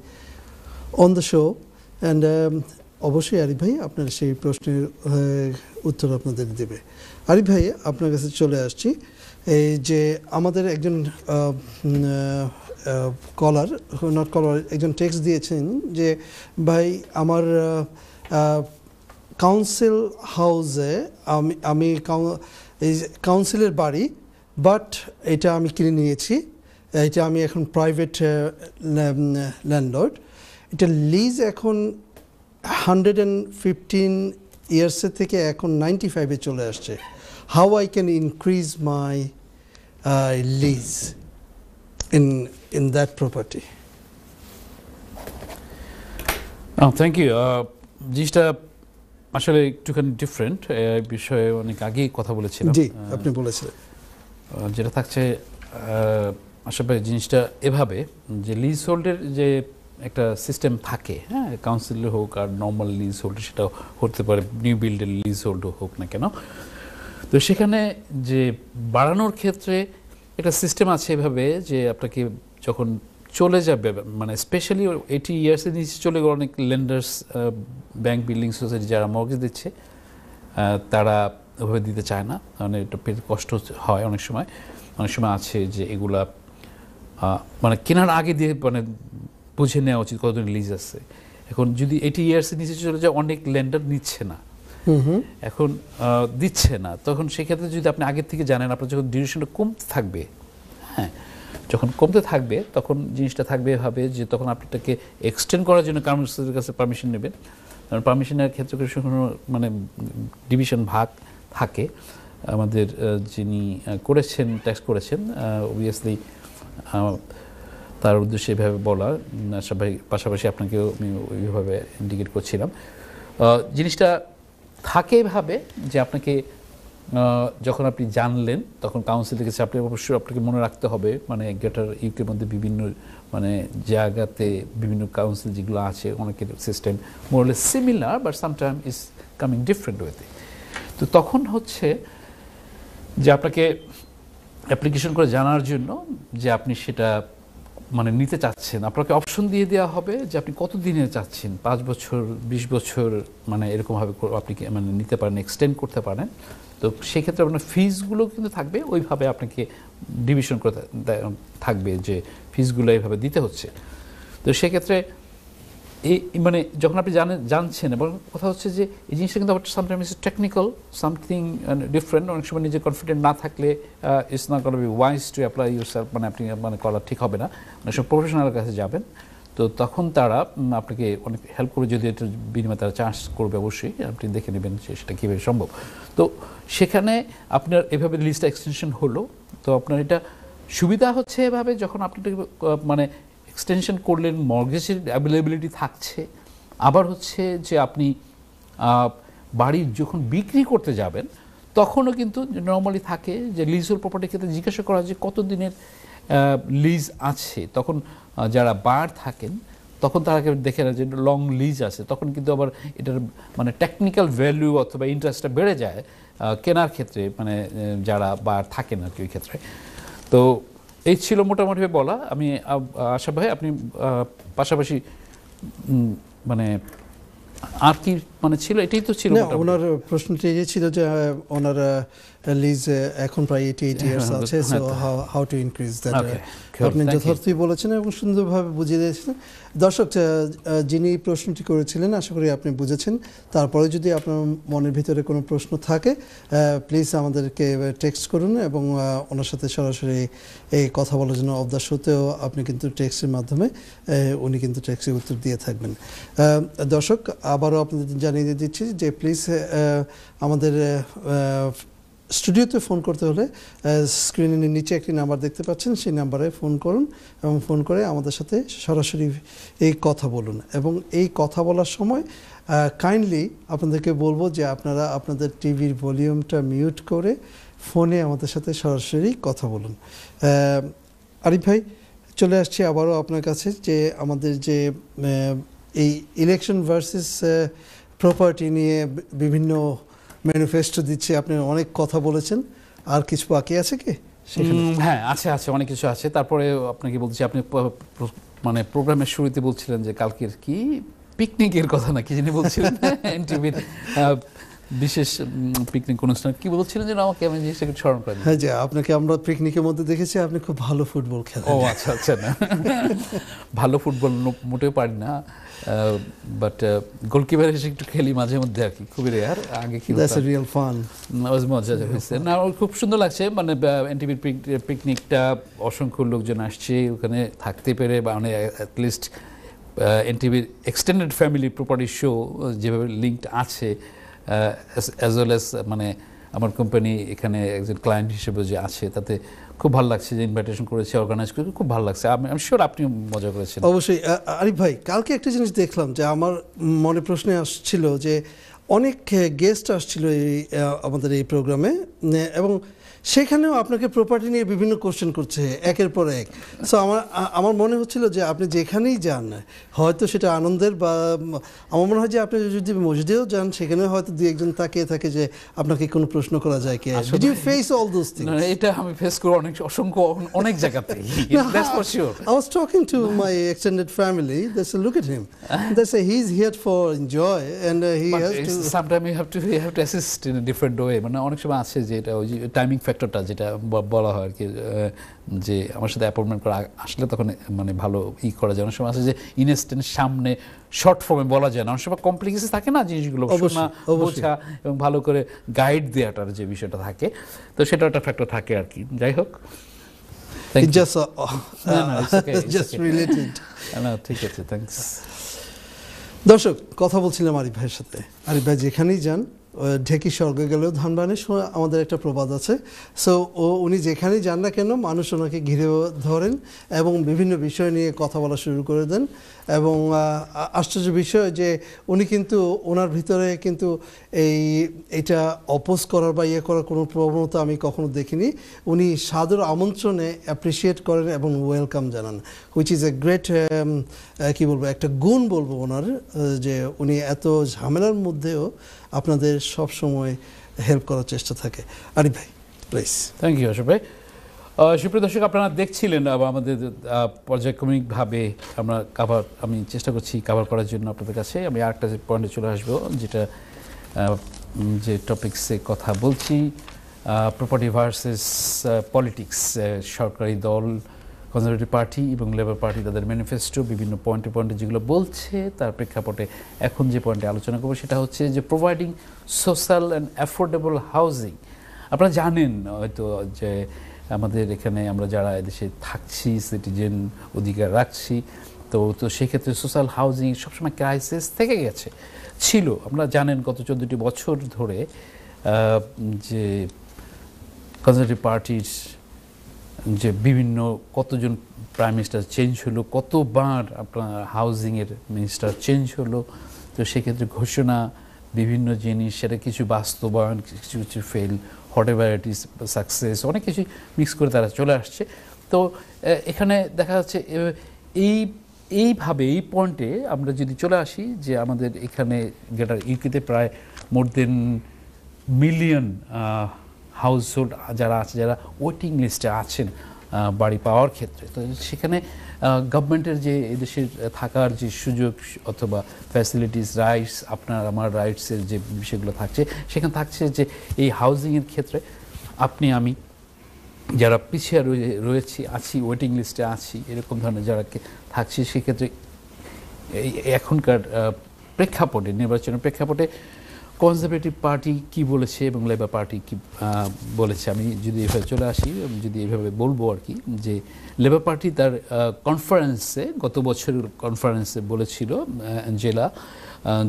অন দ্য শো অ্যান্ড অবশ্যই আরিফ ভাই আপনার সেই প্রশ্নের উত্তর আপনাদের দেবে আরিফ ভাই আপনার কাছে চলে আসছি এই যে আমাদের একজন কলার নট কলার একজন টেক্সট দিয়েছেন যে ভাই আমার কাউন্সিল হাউসে আমি আমি এই কাউন্সিলের বাড়ি বাট এটা আমি কিনে নিয়েছি এটা আমি এখন প্রাইভেট ল্যান্ডলর্ড এটা লিজ এখন হান্ড্রেড অ্যান্ড ফিফটিন ইয়ার্সের থেকে এখন নাইনটি ফাইভে চলে আসছে how I can increase my lease in in that property thank you জিনিসটা আসলে একটুখানি ডিফারেন্ট বিষয়ে অনেক আগেই কথা বলেছিলাম জি আপনি বলেছিলেন যেটা থাকছে আসলে জিনিসটা এভাবে যে লিজ হোল্ডের যে একটা সিস্টেম থাকে হ্যাঁ কাউন্সিলে হোক আর নর্মাল লিজ হোল্ড সেটা হতে পারে নিউ বিল্ডের লিজ হোল্ড হোক না কেন তো সেখানে যে বাড়ানোর ক্ষেত্রে একটা সিস্টেম আছে এভাবে যে আপনাকে যখন চলে যাবে মানে স্পেশালি এইটি ইয়ার্সের নিচে চলে গেলে অনেক লেন্ডার্স ব্যাংক বিল্ডিং সোসাইটি যারা মর্গেজ দিচ্ছে তারা ওভাবে দিতে চায় না মানে এটা পেতে কষ্ট হয় অনেক সময় অনেক সময় আছে যে এগুলা মানে কেনার আগে দিয়ে মানে বুঝে নেওয়া উচিত কতদিন লিজ আছে এখন যদি এইটি ইয়ার্সের নিচে চলে যায় অনেক লেন্ডার নিচ্ছে না এখন দিচ্ছে না তখন সেক্ষেত্রে যদি আপনি আগের থেকে জানেন আপনার যখন ডিউরেশনটা কমতে থাকবে হ্যাঁ যখন কমতে থাকবে তখন জিনিসটা থাকবে এভাবে যে তখন আপনি এটাকে এক্সটেন্ড করার জন্য কাউন্সিলের কাছে পারমিশন নেবেন কারণ পারমিশনের ক্ষেত্রে কোনো মানে ডিভিশন ভাগ থাকে আমাদের যিনি করেছেন ট্যাক্স করেছেন অবভিয়াসলি তার উদ্দেশ্যে এভাবে বলা সবাই পাশাপাশি আপনাকেও আমি ওইভাবে ইন্ডিকেট করছিলাম জিনিসটা থাকে এভাবে যে আপনাকে যখন আপনি জানলেন তখন কাউন্সিলের কাছে আপনি অবশ্যই আপনাকে মনে রাখতে হবে মানে গ্রেটার ইউকের মধ্যে বিভিন্ন মানে জায়গাতে বিভিন্ন কাউন্সিল যেগুলো আছে অনেকের সিস্টেম মোরলে similar but sometime is coming different ওয়েতে তো তখন হচ্ছে যে আপনাকে অ্যাপ্লিকেশন করে জানার জন্য যে আপনি সেটা মানে নিতে চাচ্ছেন আপনাকে অপশন দিয়ে দেওয়া হবে যে আপনি কত দিনে চাচ্ছেন পাঁচ বছর বিশ বছর মানে এরকমভাবে আপনি মানে নিতে পারেন এক্সটেন্ড করতে পারেন তো সেক্ষেত্রে আপনার ফিজগুলো কিন্তু থাকবে ওইভাবে আপনাকে ডিভিশন করে থাকবে যে ফিজগুলো এইভাবে দিতে হচ্ছে তো সেক্ষেত্রে এই মানে যখন আপনি জানেন জানছেন এবং কথা হচ্ছে যে এই জিনিসটা কিন্তু আবার সামটাইমস টেকনিক্যাল সামথিং ডিফারেন্ট অনেক সময় নিজে কনফিডেন্ট না থাকলে it's not con be wise to apply yourself মানে আপনি মানে করা ঠিক হবে না অনেক সময় প্রফেশনালের কাছে যাবেন তো তখন তারা আপনাকে অনেক হেল্প করবে যদি এটার বিনিময়ে তারা চার্জ করবে অবশ্যই আপনি দেখে নেবেন সেটা কীভাবে সম্ভব তো সেখানে আপনার এভাবে লিস্ট এক্সটেনশন হলো তো আপনার এটা সুবিধা হচ্ছে এভাবে যখন আপনি মানে এক্সটেনশন করলেন মর্গেজের অ্যাভেলেবিলিটি থাকছে আবার হচ্ছে যে আপনি বাড়ির যখন বিক্রি করতে যাবেন তখনও কিন্তু নর্মালি থাকে যে লিজুর প্রপার্টির ক্ষেত্রে জিজ্ঞাসা করা যে কত দিনের লিজ আছে তখন যারা বার থাকেন তখন তারা দেখে না যে লং লিজ আছে তখন কিন্তু আবার এটার মানে টেকনিক্যাল ভ্যালু অথবা ইন্টারেস্টটা বেড়ে যায় কেনার ক্ষেত্রে মানে যারা বার থাকেন আর কি ওই ক্ষেত্রে তো এই ছিল মোটামুটি বলা আমি আশা ভাই আপনি পাশাপাশি মানে আর কি মানে ছিল এটাই তো ছিল ওনার প্রশ্নটি এই ছিল যে ওনার লিজ এখন প্রায় এইটি এইট ইয়ার্স আছে so how to increase that আপনি যথার্থই বলেছেন এবং সুন্দরভাবে বুঝিয়ে দিয়েছিলেন দর্শক যিনি প্রশ্নটি করেছিলেন আশা করি আপনি বুঝেছেন তারপরে যদি আপনার মনের ভিতরে কোনো প্রশ্ন থাকে প্লিজ আমাদেরকে টেক্সট করুন এবং ওনার সাথে সরাসরি এই কথা বলার জন্য অব সত্ত্বেও আপনি কিন্তু টেক্সটের মাধ্যমে উনি কিন্তু টেক্সটের উত্তর দিয়ে থাকবেন দর্শক আবার আবারও আপনাদের জানিয়ে দিচ্ছি যে প্লিজ আমাদের স্টুডিওতে ফোন করতে হলে স্ক্রিনের নিচে একটি নাম্বার দেখতে পাচ্ছেন সেই নাম্বারে ফোন করুন এবং ফোন করে আমাদের সাথে সরাসরি এই কথা বলুন এবং এই কথা বলার সময় কাইন্ডলি আপনাদেরকে বলবো যে আপনারা আপনাদের টিভির ভলিউমটা মিউট করে ফোনে আমাদের সাথে সরাসরি কথা বলুন আরিফ ভাই চলে আসছি আবারও আপনার কাছে যে আমাদের যে এই ইলেকশন ভার্সেস প্রপার্টি নিয়ে বিভিন্ন ম্যানিফেস্টো দিচ্ছে আপনি অনেক কথা বলেছেন আর কিছু বাকি আছে কি হ্যাঁ আছে আছে অনেক কিছু আছে তারপরে আপনাকে বলছি আপনি মানে প্রোগ্রামের শুরুতে বলছিলেন যে কালকের কি পিকনিকের কথা না কি যিনি বলছিলেন এনটিভির বিশেষ পিকনিক অনুষ্ঠান কি বলছিলেন যেন আমাকে আমি একটু স্মরণ করেন হ্যাঁ যে আপনাকে আমরা পিকনিকের মধ্যে দেখেছি আপনি খুব ভালো ফুটবল খেলেন ও আচ্ছা আচ্ছা না ভালো ফুটবল মোটেও পারি না বাট গোলকিপার হিসেবে একটু খেলি মাঝে মধ্যে আর কি খুবই রেয়ার আগে কি দ্যাটস রিয়েল ফান ওয়াজ মজা হয়েছে না খুব সুন্দর লাগছে মানে এনটিভি পিকনিকটা অসংখ্য লোকজন আসছে ওখানে থাকতে পেরে বা মানে লিস্ট এনটিভির এক্সটেন্ডেড ফ্যামিলি প্রপার্টি শো যেভাবে লিঙ্কড আছে অ্যাজ ওয়েল অ্যাজ মানে আমার কোম্পানি এখানে একজন ক্লায়েন্ট হিসেবে যে আছে তাতে খুব ভালো লাগছে যে ইনভাইটেশন করেছে অর্গানাইজ করে খুব ভালো লাগছে আমি আমি শিওর আপনি মজা করেছেন অবশ্যই আরিফ ভাই কালকে একটা জিনিস দেখলাম যে আমার মনে প্রশ্নে আসছিল যে অনেক গেস্ট আসছিল এই আমাদের এই প্রোগ্রামে এবং সেখানেও আপনাকে প্রপার্টি নিয়ে বিভিন্ন কোশ্চেন করছে একের পর এক সো আমার আমার মনে হচ্ছিল যে আপনি যেখানেই যান হয়তো সেটা আনন্দের বা আমার মনে হয় যে আপনি যদি মসজিদেও যান সেখানে হয়তো দুই একজন তাকিয়ে থাকে যে আপনাকে কোনো প্রশ্ন করা যায় কি did you face all those things এটা আমি ফেস করি অনেক অসংখ্য অনেক জায়গাতে that's for sure I was talking to my extended family they say look at him they say he is here for enjoy and he has to sometime you have to have to assist in a different way মানে অনেক সময় আসে যে এটা ওই timing ফ্যাক্টরটা যেটা বলা হয় আর কি যে আমার সাথে অ্যাপয়েন্টমেন্ট করা আসলে তখন মানে ভালো ই করা যায় অনেক সময় আছে যে ইনস্ট্যান্ট সামনে শর্ট ফর্মে বলা যায় না অনেক সময় কমপ্লিকেশন থাকে না জিনিসগুলো বোঝা এবং ভালো করে গাইড দেওয়াটার যে বিষয়টা থাকে তো সেটা একটা ফ্যাক্টর থাকে আর কি যাই হোক দর্শক কথা বলছিলাম আরিফ ভাইয়ের সাথে আরিফ ভাই যেখানেই যান ঢেকি স্বর্গে গেলেও ধানবানের সময় আমাদের একটা প্রবাদ আছে সো ও উনি যেখানেই যান না কেন মানুষ ওনাকে ঘিরে ধরেন এবং বিভিন্ন বিষয় নিয়ে কথা বলা শুরু করে দেন এবং আশ্চর্য বিষয় যে উনি কিন্তু ওনার ভিতরে কিন্তু এই এটা অপোজ করার বা ইয়ে করার কোনো প্রবণতা আমি কখনো দেখিনি উনি সাদর আমন্ত্রণে অ্যাপ্রিসিয়েট করেন এবং ওয়েলকাম জানান হুইচ ইজ এ গ্রেট কি বলবো একটা গুণ বলবো ওনার যে উনি এত ঝামেলার মধ্যেও আপনাদের সব সময় হেল্প করার চেষ্টা থাকে আরিফ ভাই প্লিজ থ্যাংক ইউ অশোক ভাই সুপ্রিয় দর্শক আপনারা দেখছিলেন আমাদের পর্যায়ক্রমিকভাবে আমরা কাভার আমি চেষ্টা করছি কাভার করার জন্য আপনাদের কাছে আমি আরেকটা পয়েন্টে চলে আসবো যেটা যে টপিক্সে কথা বলছি প্রপার্টি ভার্সেস পলিটিক্স সরকারি দল কনজারভেটিভ পার্টি এবং লেবার পার্টি তাদের ম্যানিফেস্টো বিভিন্ন পয়েন্টে পয়েন্টে যেগুলো বলছে তার প্রেক্ষাপটে এখন যে পয়েন্টে আলোচনা করবো সেটা হচ্ছে যে providing social and affordable housing আপনারা জানেন হয়তো যে আমাদের এখানে আমরা যারা এদেশে থাকছি সিটিজেন অধিকার রাখছি তো তো সেক্ষেত্রে সোশ্যাল হাউজিং সবসময় ক্রাইসিস থেকে গেছে ছিল আপনারা জানেন গত চোদ্দোটি বছর ধরে যে কনজারভেটিভ পার্টির যে বিভিন্ন কতজন প্রাইম মিনিস্টার চেঞ্জ হলো কতবার আপনার হাউজিংয়ের মিনিস্টার চেঞ্জ হলো তো সেক্ষেত্রে ঘোষণা বিভিন্ন জিনিস সেটা কিছু বাস্তবায়ন কিছু কিছু fail whatever it is success অনেক কিছু মিক্স করে তারা চলে আসছে তো এখানে দেখা যাচ্ছে এই এইভাবে এই পয়েন্টে আমরা যদি চলে আসি যে আমাদের এখানে গেটার ইউকেতে প্রায় মোর দেন মিলিয়ন হাউসহোল্ড যারা আছে যারা ওয়েটিং লিস্টে আছেন বাড়ি পাওয়ার ক্ষেত্রে তো সেখানে গভর্নমেন্টের যে এদেশের থাকার যে সুযোগ অথবা ফ্যাসিলিটিস রাইটস আপনার আমার রাইটসের যে বিষয়গুলো থাকছে সেখানে থাকছে যে এই হাউজিংয়ের ক্ষেত্রে আপনি আমি যারা পিছিয়ে রয়েছি আছি ওয়েটিং লিস্টে আছি এরকম ধরনের যারা থাকছে সেক্ষেত্রে এখনকার প্রেক্ষাপটে নির্বাচনের প্রেক্ষাপটে কনজারভেটিভ পার্টি কি বলেছে এবং লেবার পার্টি কি বলেছে আমি যদি এভাবে চলে আসি আমি যদি এভাবে বলবো আর কি যে লেবার পার্টি তার কনফারেন্সে গত বছরের কনফারেন্সে বলেছিল জেলা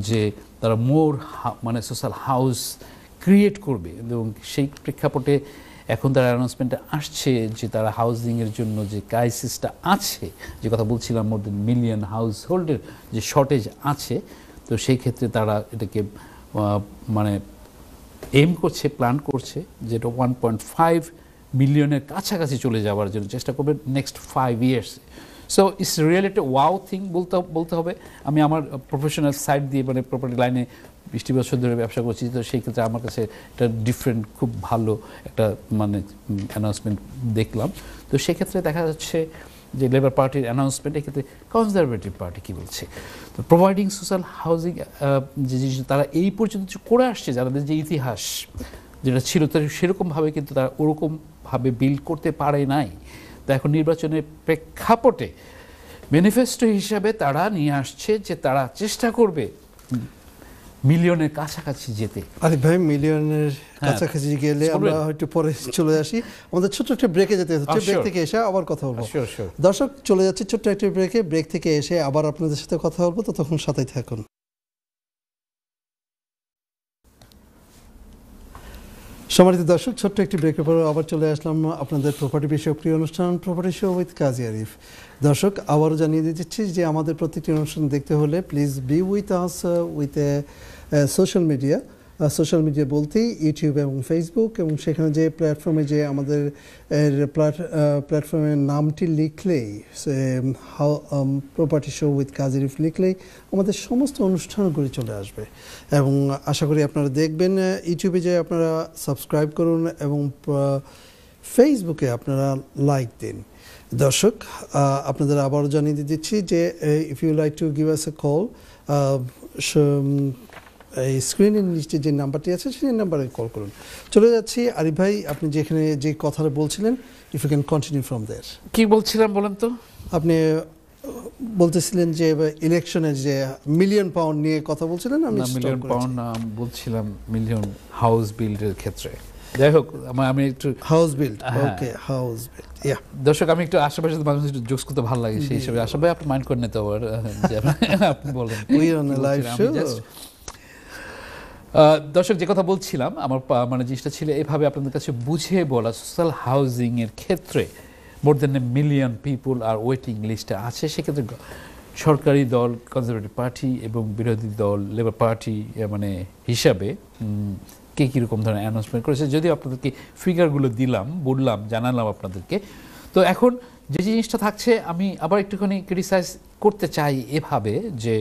যে তারা মোর মানে সোশ্যাল হাউস ক্রিয়েট করবে এবং সেই প্রেক্ষাপটে এখন তারা অ্যানাউন্সমেন্টটা আসছে যে তারা হাউজিংয়ের জন্য যে ক্রাইসিসটা আছে যে কথা বলছিলাম মোর দেন মিলিয়ন হাউস হোল্ডের যে শর্টেজ আছে তো সেই ক্ষেত্রে তারা এটাকে মানে এম করছে প্ল্যান করছে যেটা ওয়ান পয়েন্ট ফাইভ মিলিয়নের কাছাকাছি চলে যাওয়ার জন্য চেষ্টা করবে next five years so it's reality wow thing বলতে বলতে হবে আমি আমার প্রফেশনাল সাইড দিয়ে মানে প্রপার্টি লাইনে বৃষ্টি বছর ধরে ব্যবসা করছি তো সেই ক্ষেত্রে আমার কাছে একটা ডিফারেন্ট খুব ভালো একটা মানে অ্যানাউন্সমেন্ট দেখলাম তো সেক্ষেত্রে দেখা যাচ্ছে যে লেবার পার্টির অ্যানাউন্সমেন্ট এক্ষেত্রে কনজারভেটিভ পার্টি কী বলছে তো প্রোভাইডিং সোশ্যাল হাউজিং যে জিনিস তারা এই পর্যন্ত করে আসছে যাদের যে ইতিহাস যেটা ছিল তার সেরকমভাবে কিন্তু তারা ওরকমভাবে বিল করতে পারে নাই তা এখন নির্বাচনের প্রেক্ষাপটে ম্যানিফেস্টো হিসাবে তারা নিয়ে আসছে যে তারা চেষ্টা করবে মিলিয়নের কাছাকাছি যেতে আরে ভাই মিলিয়নের হ্যাঁ। কাছাকাছি গেলে আমরা হয়তো পরে চলে আসি আমাদের ছোট্ট একটা ব্রেকে যেতে হচ্ছে ব্রেক oh, থেকে এসে আবার কথা বলবো দর্শক চলে যাচ্ছে ছোট্ট একটা ব্রেকে ব্রেক থেকে এসে আবার আপনাদের সাথে কথা বলবো ততক্ষণ সাথেই থাকুন সম্মানিত দর্শক ছোট্ট একটি ব্রেকের পর আবার চলে আসলাম আপনাদের প্রপার্টি বিষয়ক প্রিয় অনুষ্ঠান property show with Kazi Arif দর্শক আবারও জানিয়ে দিচ্ছি যে আমাদের প্রত্যেকটি অনুষ্ঠান দেখতে হলে please be with us with a social media social media বলতেই ইউটিউব এবং ফেসবুক এবং সেখানে যে প্ল্যাটফর্মে যে আমাদের প্ল্যাটফর্মের uh, নামটি লিখলেই হাউ প্রপার্টি শো উইথ কাজিরিফ লিখলেই আমাদের সমস্ত অনুষ্ঠানগুলি চলে আসবে এবং আশা করি আপনারা দেখবেন ইউটিউবে uh, যে আপনারা সাবস্ক্রাইব করুন এবং ফেসবুকে uh, আপনারা লাইক দিন দর্শক আপনাদের আবারও জানিয়ে দিচ্ছি যে if you like to give us a call এই স্ক্রিনের নিচে যে নাম্বারটি আছে সেই নাম্বারে কল করুন চলে যাচ্ছি আরিফ ভাই আপনি যেখানে যে কথাটা বলছিলেন if you can continue from there কি বলছিলাম বলেন তো আপনি বলতেছিলেন যে ইলেকশনের যে মিলিয়ন পাউন্ড নিয়ে কথা বলছিলেন আমি মিলিয়ন পাউন্ড বলছিলাম মিলিয়ন হাউস বিল্ডের ক্ষেত্রে যাই হোক আমি একটু house build okay house build yeah দর্শক আমি একটু আশেপাশে মানুষ একটু জোকস করতে ভালো লাগে সেই হিসেবে আশা আপনি মাইন্ড করে নিতে আপনি বলেন we on a live show দর্শক যে কথা বলছিলাম আমার মানে জিনিসটা ছিল এভাবে আপনাদের কাছে বুঝে বলা সোশ্যাল হাউজিং এর ক্ষেত্রে মোর দেন a million people R waiting লিস্টে আছে সেক্ষেত্রে সরকারি দল কনজারভেটিভ পার্টি এবং বিরোধী দল লেবার পার্টি মানে হিসাবে কে কীরকম ধরনের অ্যানাউন্সমেন্ট করেছে যদি আপনাদেরকে ফিগারগুলো দিলাম বললাম জানালাম আপনাদেরকে তো এখন যে জিনিসটা থাকছে আমি আবার একটুখানি ক্রিটিসাইজ করতে চাই এভাবে যে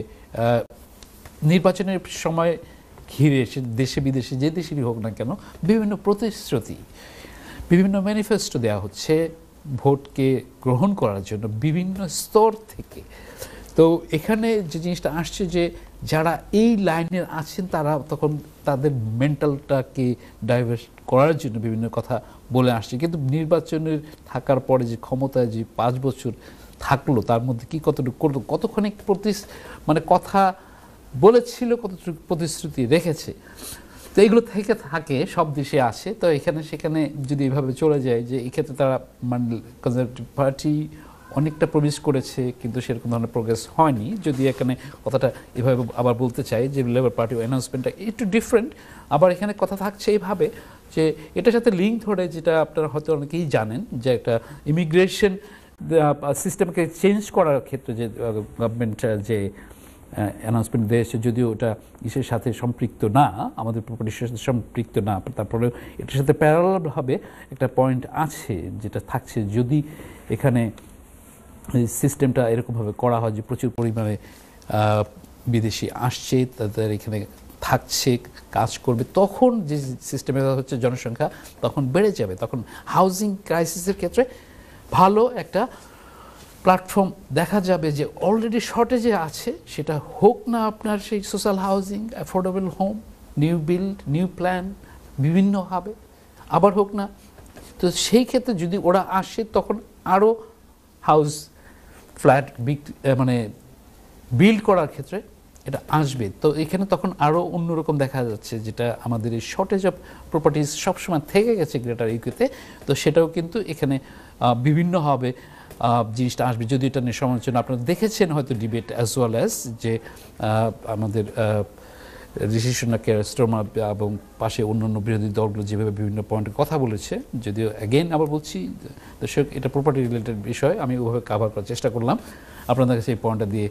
নির্বাচনের সময় ঘিরে এসে দেশে বিদেশে যে দেশেরই হোক না কেন বিভিন্ন প্রতিশ্রুতি বিভিন্ন ম্যানিফেস্টো দেওয়া হচ্ছে ভোটকে গ্রহণ করার জন্য বিভিন্ন স্তর থেকে তো এখানে যে জিনিসটা আসছে যে যারা এই লাইনে আছেন তারা তখন তাদের মেন্টালটাকে ডাইভার্স করার জন্য বিভিন্ন কথা বলে আসছে কিন্তু নির্বাচনের থাকার পরে যে ক্ষমতায় যে পাঁচ বছর থাকলো তার মধ্যে কি কতটুকু করলো কতক্ষণ প্রতি মানে কথা বলেছিল কতটুকু প্রতিশ্রুতি রেখেছে তো এইগুলো থেকে থাকে সব দেশে আসে তো এখানে সেখানে যদি এভাবে চলে যায় যে এক্ষেত্রে তারা মানে কনজারভেটিভ পার্টি অনেকটা প্রবেশ করেছে কিন্তু সেরকম ধরনের প্রোগ্রেস হয়নি যদি এখানে কথাটা এভাবে আবার বলতে চাই যে লেবার পার্টি অ্যানাউন্সমেন্টটা একটু ডিফারেন্ট আবার এখানে কথা থাকছে এইভাবে যে এটার সাথে লিঙ্ক ধরে যেটা আপনারা হয়তো অনেকেই জানেন যে একটা ইমিগ্রেশন সিস্টেমকে চেঞ্জ করার ক্ষেত্রে যে গভর্নমেন্ট যে অ্যানাউন্সমেন্ট দিয়েছে যদিও ওটা ইসের সাথে সম্পৃক্ত না আমাদের প্রপার্টির সাথে সম্পৃক্ত না তারপরে এটার সাথে প্যারালভাবে একটা পয়েন্ট আছে যেটা থাকছে যদি এখানে সিস্টেমটা এরকমভাবে করা হয় যে প্রচুর পরিমাণে বিদেশি আসছে তাদের এখানে থাকছে কাজ করবে তখন যে সিস্টেমে হচ্ছে জনসংখ্যা তখন বেড়ে যাবে তখন হাউজিং ক্রাইসিসের ক্ষেত্রে ভালো একটা প্ল্যাটফর্ম দেখা যাবে যে অলরেডি শর্টেজে আছে সেটা হোক না আপনার সেই social housing affordable home new build new plan বিভিন্ন হবে আবার হোক না তো সেই ক্ষেত্রে যদি ওরা আসে তখন আরও হাউস ফ্ল্যাট মানে বিল্ড করার ক্ষেত্রে এটা আসবে তো এখানে তখন আরও অন্যরকম দেখা যাচ্ছে যেটা আমাদের এই শর্টেজ অফ প্রপার্টিজ সবসময় থেকে গেছে গ্রেটার ইউকেতে তো সেটাও কিন্তু এখানে বিভিন্ন হবে জিনিসটা আসবে যদি এটা নিয়ে সমালোচনা আপনারা দেখেছেন হয়তো ডিবেট অ্যাজ ওয়েল অ্যাজ যে আমাদের ঋষিসোনাকে স্টোমা এবং পাশে অন্যান্য বিরোধী দলগুলো যেভাবে বিভিন্ন পয়েন্টে কথা বলেছে যদিও অ্যাগেন আবার বলছি দর্শক এটা প্রপার্টি রিলেটেড বিষয় আমি ওভাবে কাভার করার চেষ্টা করলাম আপনাদের কাছে এই পয়েন্টটা দিয়ে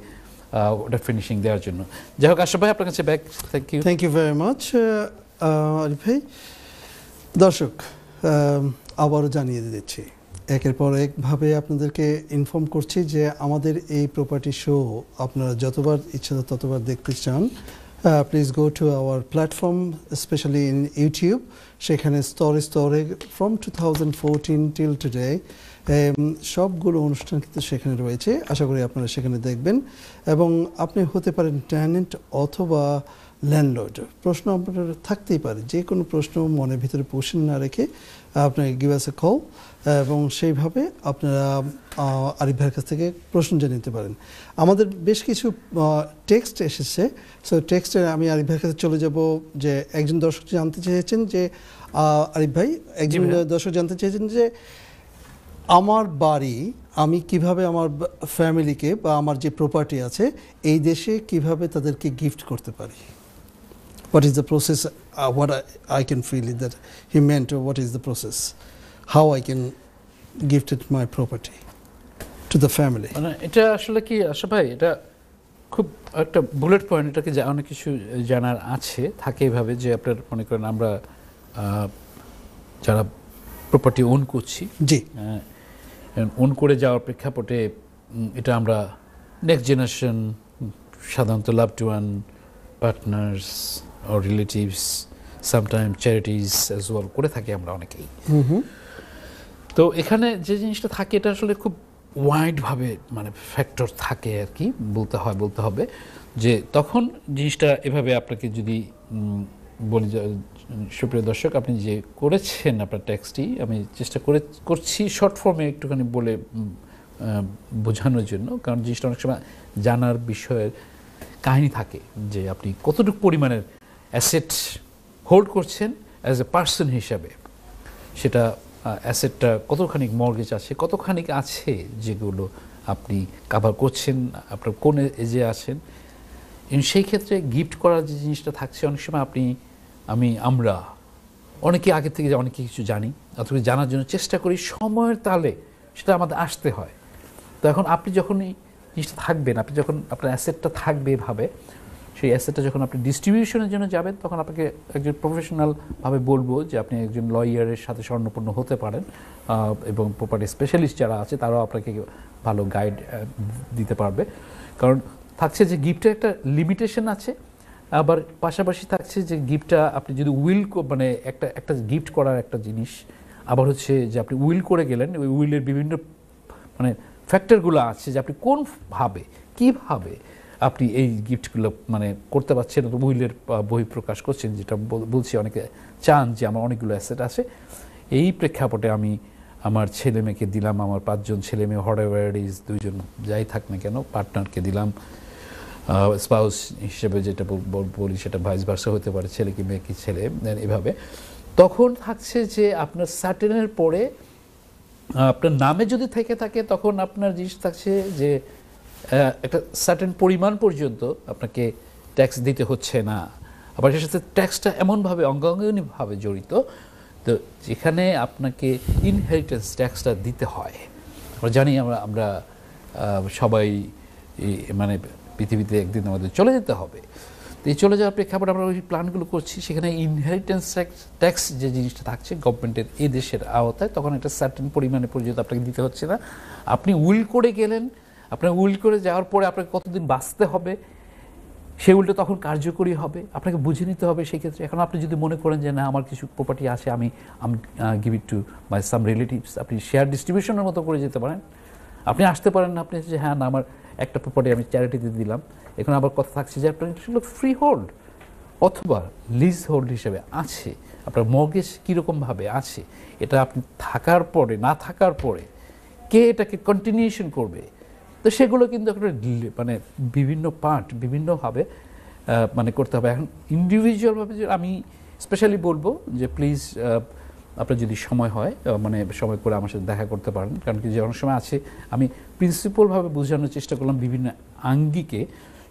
ওটা ফিনিশিং দেওয়ার জন্য যাই হোক আশ্রফ ভাই আপনার কাছে back thank you thank you very much Arif ভাই দর্শক আবারও জানিয়ে দিচ্ছি একের পর একভাবে আপনাদেরকে ইনফর্ম করছি যে আমাদের এই প্রপার্টি শো আপনারা যতবার ইচ্ছা ততবার দেখতে চান Uh, please go to our platform, especially in YouTube. সেখানে স্তরে স্তরে from two thousand fourteen till today সবগুলো অনুষ্ঠান কিন্তু সেখানে রয়েছে আশা করি আপনারা সেখানে দেখবেন এবং আপনি হতে পারেন ট্যানেন্ট অথবা ল্যান্ডলর্ড প্রশ্ন আপনার থাকতেই পারে যে কোনো প্রশ্ন মনের ভিতরে পোষণ না রেখে আপনাকে গিভ আস এ কল এবং সেইভাবে আপনারা আরিফ ভাইয়ের কাছ থেকে প্রশ্ন জেনে নিতে পারেন আমাদের বেশ কিছু টেক্সট এসেছে সো টেক্সটে আমি আরিফ ভাইয়ের কাছে চলে যাব যে একজন দর্শক জানতে চেয়েছেন যে আরিফ ভাই একজন দর্শক জানতে চেয়েছেন যে আমার বাড়ি আমি কিভাবে আমার ফ্যামিলিকে বা আমার যে প্রপার্টি আছে এই দেশে কিভাবে তাদেরকে গিফট করতে পারি what is the process what I can feel that he meant what is the process how I can gift it my property to the family এটা আসলে কি আশা আচ্ছা ভাই এটা খুব একটা বুলেট পয়েন্ট এটাকে অনেক কিছু জানার আছে থাকে এভাবে যে আপনার মনে করেন আমরা যারা প্রপার্টি ওন করছি জি ওন করে যাওয়ার প্রেক্ষাপটে এটা আমরা নেক্সট জেনারেশন সাধারণত love to one partners or relatives sometime charities as well করে থাকি আমরা অনেকেই তো এখানে যে জিনিসটা থাকে এটা আসলে খুব ওয়াইডভাবে মানে ফ্যাক্টর থাকে আর কি বলতে হয় বলতে হবে যে তখন জিনিসটা এভাবে আপনাকে যদি বলি সুপ্রিয় দর্শক আপনি যে করেছেন আপনার ট্যাক্সটি আমি চেষ্টা করে করছি শর্ট ফর্মে একটুখানি বলে বোঝানোর জন্য কারণ জিনিসটা অনেক সময় জানার বিষয়ের কাহিনী থাকে যে আপনি কতটুকু পরিমাণের অ্যাসেট হোল্ড করছেন অ্যাজ এ পার্সন হিসাবে সেটা অ্যাসেটটা কতখানি মর্গেজ আছে কতখানি আছে যেগুলো আপনি কাভার করছেন আপনার কোন এজে আছেন সেই ক্ষেত্রে গিফট করার যে জিনিসটা থাকছে অনেক সময় আপনি আমি আমরা অনেকে আগে থেকে অনেক কিছু জানি অথবা জানার জন্য চেষ্টা করি সময়ের তালে সেটা আমাদের আসতে হয় তো এখন আপনি যখনই জিনিসটা থাকবেন আপনি যখন আপনার অ্যাসেটটা থাকবে এভাবে সেই অ্যাসেটটা যখন আপনি ডিস্ট্রিবিউশনের জন্য যাবেন তখন আপনাকে একজন প্রফেশনালভাবে বলবো যে আপনি একজন লয়ারের সাথে স্বর্ণপূর্ণ হতে পারেন এবং প্রপার্টি স্পেশালিস্ট যারা আছে তারাও আপনাকে ভালো গাইড দিতে পারবে কারণ থাকছে যে গিফটের একটা লিমিটেশন আছে আবার পাশাপাশি থাকছে যে গিফটটা আপনি যদি উইল মানে একটা একটা গিফট করার একটা জিনিস আবার হচ্ছে যে আপনি উইল করে গেলেন ওই উইলের বিভিন্ন মানে ফ্যাক্টরগুলো আছে যে আপনি কোন ভাবে কীভাবে আপনি এই গিফটগুলো মানে করতে পারছেন মহিলের বই প্রকাশ করছেন যেটা বলছি অনেকে চান যে আমার অনেকগুলো অ্যাসেট আছে এই প্রেক্ষাপটে আমি আমার ছেলে মেয়েকে দিলাম আমার পাঁচজন ছেলে মেয়ে হরেভার ইজ দুইজন যাই থাক না কেন পার্টনারকে দিলাম স্পাউস হিসেবে যেটা বলি সেটা ভাইস ভার্সা হতে পারে ছেলে কি মেয়ে কি ছেলে এভাবে তখন থাকছে যে আপনার স্যাটেনের পরে আপনার নামে যদি থেকে থাকে তখন আপনার জিনিস থাকছে যে একটা সার্টেন পরিমাণ পর্যন্ত আপনাকে ট্যাক্স দিতে হচ্ছে না আবার সেটার সাথে ট্যাক্সটা এমনভাবে অঙ্গাঙ্গিনীভাবে জড়িত তো যেখানে আপনাকে ইনহেরিটেন্স ট্যাক্সটা দিতে হয় আমরা জানি আমরা আমরা সবাই মানে পৃথিবীতে একদিন আমাদের চলে যেতে হবে তো এই চলে যাওয়ার প্রেক্ষাপটে আমরা ওই প্ল্যানগুলো করছি সেখানে ইনহেরিটেন্স ট্যাক্স ট্যাক্স যে জিনিসটা থাকছে গভর্নমেন্টের এ দেশের আওতায় তখন একটা সার্টেন পরিমাণে পর্যন্ত আপনাকে দিতে হচ্ছে না আপনি উইল করে গেলেন আপনার উইল করে যাওয়ার পরে আপনাকে কতদিন বাঁচতে হবে সেই উল্টো তখন কার্যকরী হবে আপনাকে বুঝে নিতে হবে সেই ক্ষেত্রে এখন আপনি যদি মনে করেন যে না আমার কিছু প্রপার্টি আছে আমি আমি give it to my some relatives আপনি শেয়ার ডিস্ট্রিবিউশনের মতো করে যেতে পারেন আপনি আসতে পারেন আপনি যে হ্যাঁ না আমার একটা প্রপার্টি আমি চ্যারিটিতে দিলাম এখন আবার কথা থাকছে যে আপনার সেগুলো ফ্রি হোল্ড অথবা লিজ হোল্ড হিসেবে আছে আপনার মগেজ কীরকমভাবে আছে এটা আপনি থাকার পরে না থাকার পরে কে এটাকে কন্টিনিউশন করবে তো সেগুলো কিন্তু একটা মানে বিভিন্ন পার্ট বিভিন্নভাবে মানে করতে হবে এখন ইন্ডিভিজুয়ালভাবে যে আমি স্পেশালি বলবো যে প্লিজ আপনার যদি সময় হয় মানে সময় করে আমার সাথে দেখা করতে পারেন কারণ কি যে অনেক সময় আছে আমি প্রিন্সিপালভাবে বোঝানোর চেষ্টা করলাম বিভিন্ন আঙ্গিকে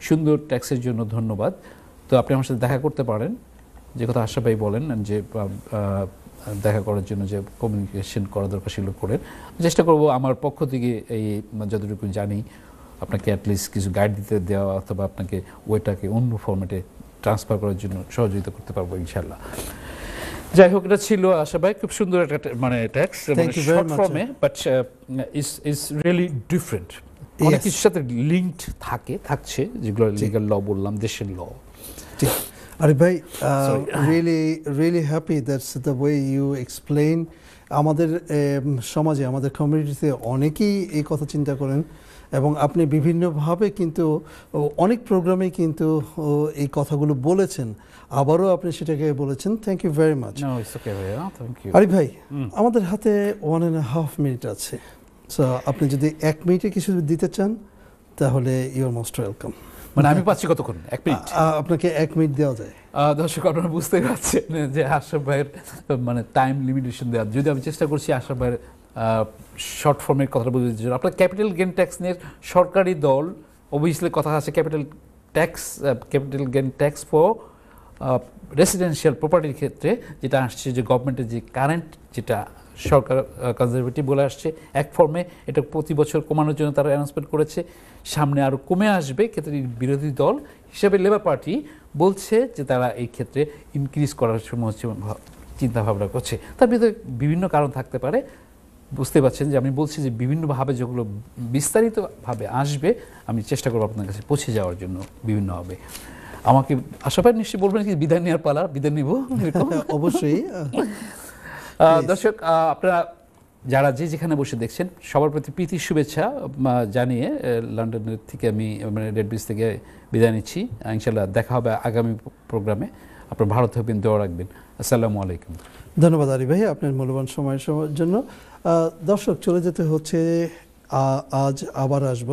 সুন্দর ট্যাক্সের জন্য ধন্যবাদ তো আপনি আমার সাথে দেখা করতে পারেন যে কথা আশা ভাই বলেন যে দেখা করার জন্য যে কমিউনিকেশন করা দরকার সেগুলো করে চেষ্টা করব আমার পক্ষ থেকে এই যতটুকু জানি আপনাকে অ্যাটলিস্ট কিছু গাইড দিতে দেওয়া অথবা আপনাকে ওইটাকে অন্য ফর্মেটে ট্রান্সফার করার জন্য সহযোগিতা করতে পারবো ইনশাল্লাহ যাই হোক এটা ছিল আশা ভাই খুব সুন্দর একটা মানে ট্যাক্স ফর্মে but is is really different অনেক কিছুর সাথে লিঙ্কড থাকে থাকছে যেগুলো লিগাল ল বললাম দেশের ল আরে ভাই really really happy that's the way you explain আমাদের um, সমাজে আমাদের কমিউনিটিতে অনেকেই এই কথা চিন্তা করেন এবং আপনি বিভিন্নভাবে কিন্তু অনেক প্রোগ্রামে কিন্তু এই কথাগুলো বলেছেন আবারও আপনি সেটাকে বলেছেন থ্যাংক ইউ ভেরি মাচ আরে ভাই আমাদের হাতে ওয়ান অ্যান্ড হাফ মিনিট আছে সো আপনি যদি এক মিনিটে কিছু দিতে চান তাহলে ইউর মোস্ট ওয়েলকাম মানে আমি পাচ্ছি কতক্ষণ এক মিনিট আপনাকে এক মিনিট দেওয়া যায় দর্শক আপনারা বুঝতে পারছেন যে আশরাফ ভাইয়ের মানে টাইম লিমিটেশন দেওয়া যদি আমি চেষ্টা করছি আশরাফ ভাইয়ের শর্ট ফর্মের কথাটা বুঝতে জন্য আপনার ক্যাপিটাল গেন ট্যাক্স নিয়ে সরকারি দল অভিয়াসলি কথা আছে capital tax capital gain tax for residential প্রপার্টির ক্ষেত্রে যেটা আসছে যে গভর্নমেন্টের যে কারেন্ট যেটা সরকার কনজারভেটিভ বলে আসছে এক ফর্মে এটা প্রতি বছর কমানোর জন্য তারা অ্যানাউন্সমেন্ট করেছে সামনে আরও কমে আসবে ক্ষেত্রে বিরোধী দল হিসেবে লেবার পার্টি বলছে যে তারা এই ক্ষেত্রে ইনক্রিজ করার সময় চিন্তাভাবনা করছে তার ভিতরে বিভিন্ন কারণ থাকতে পারে বুঝতে পারছেন যে আমি বলছি যে বিভিন্নভাবে যেগুলো বিস্তারিতভাবে আসবে আমি চেষ্টা করবো আপনার কাছে পৌঁছে যাওয়ার জন্য বিভিন্নভাবে আমাকে আশা পাই নিশ্চয়ই বলবেন কি বিদায় নেওয়ার পালা বিদায় নিব অবশ্যই দর্শক আপনারা যারা যে যেখানে বসে দেখছেন সবার প্রতি প্রীতি শুভেচ্ছা জানিয়ে লন্ডনের থেকে আমি মানে রেড ব্রিজ থেকে বিদায় নিচ্ছি ইনশাল্লাহ দেখা হবে আগামী প্রোগ্রামে আপনার ভারত হবেন দোয়া রাখবেন আসসালামু আলাইকুম ধন্যবাদ আরি ভাই আপনার মূল্যবান সময়ের সময়ের জন্য দর্শক চলে যেতে হচ্ছে আজ আবার আসব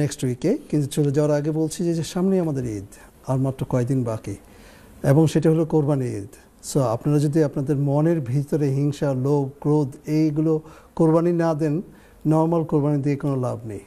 নেক্সট উইকে কিন্তু চলে যাওয়ার আগে বলছি যে সামনে আমাদের ঈদ আর মাত্র কয়দিন বাকি এবং সেটা হলো কোরবানি ঈদ সো আপনারা যদি আপনাদের মনের ভিতরে হিংসা লোভ ক্রোধ এইগুলো কোরবানি না দেন নর্মাল কোরবানি দিয়ে কোনো লাভ নেই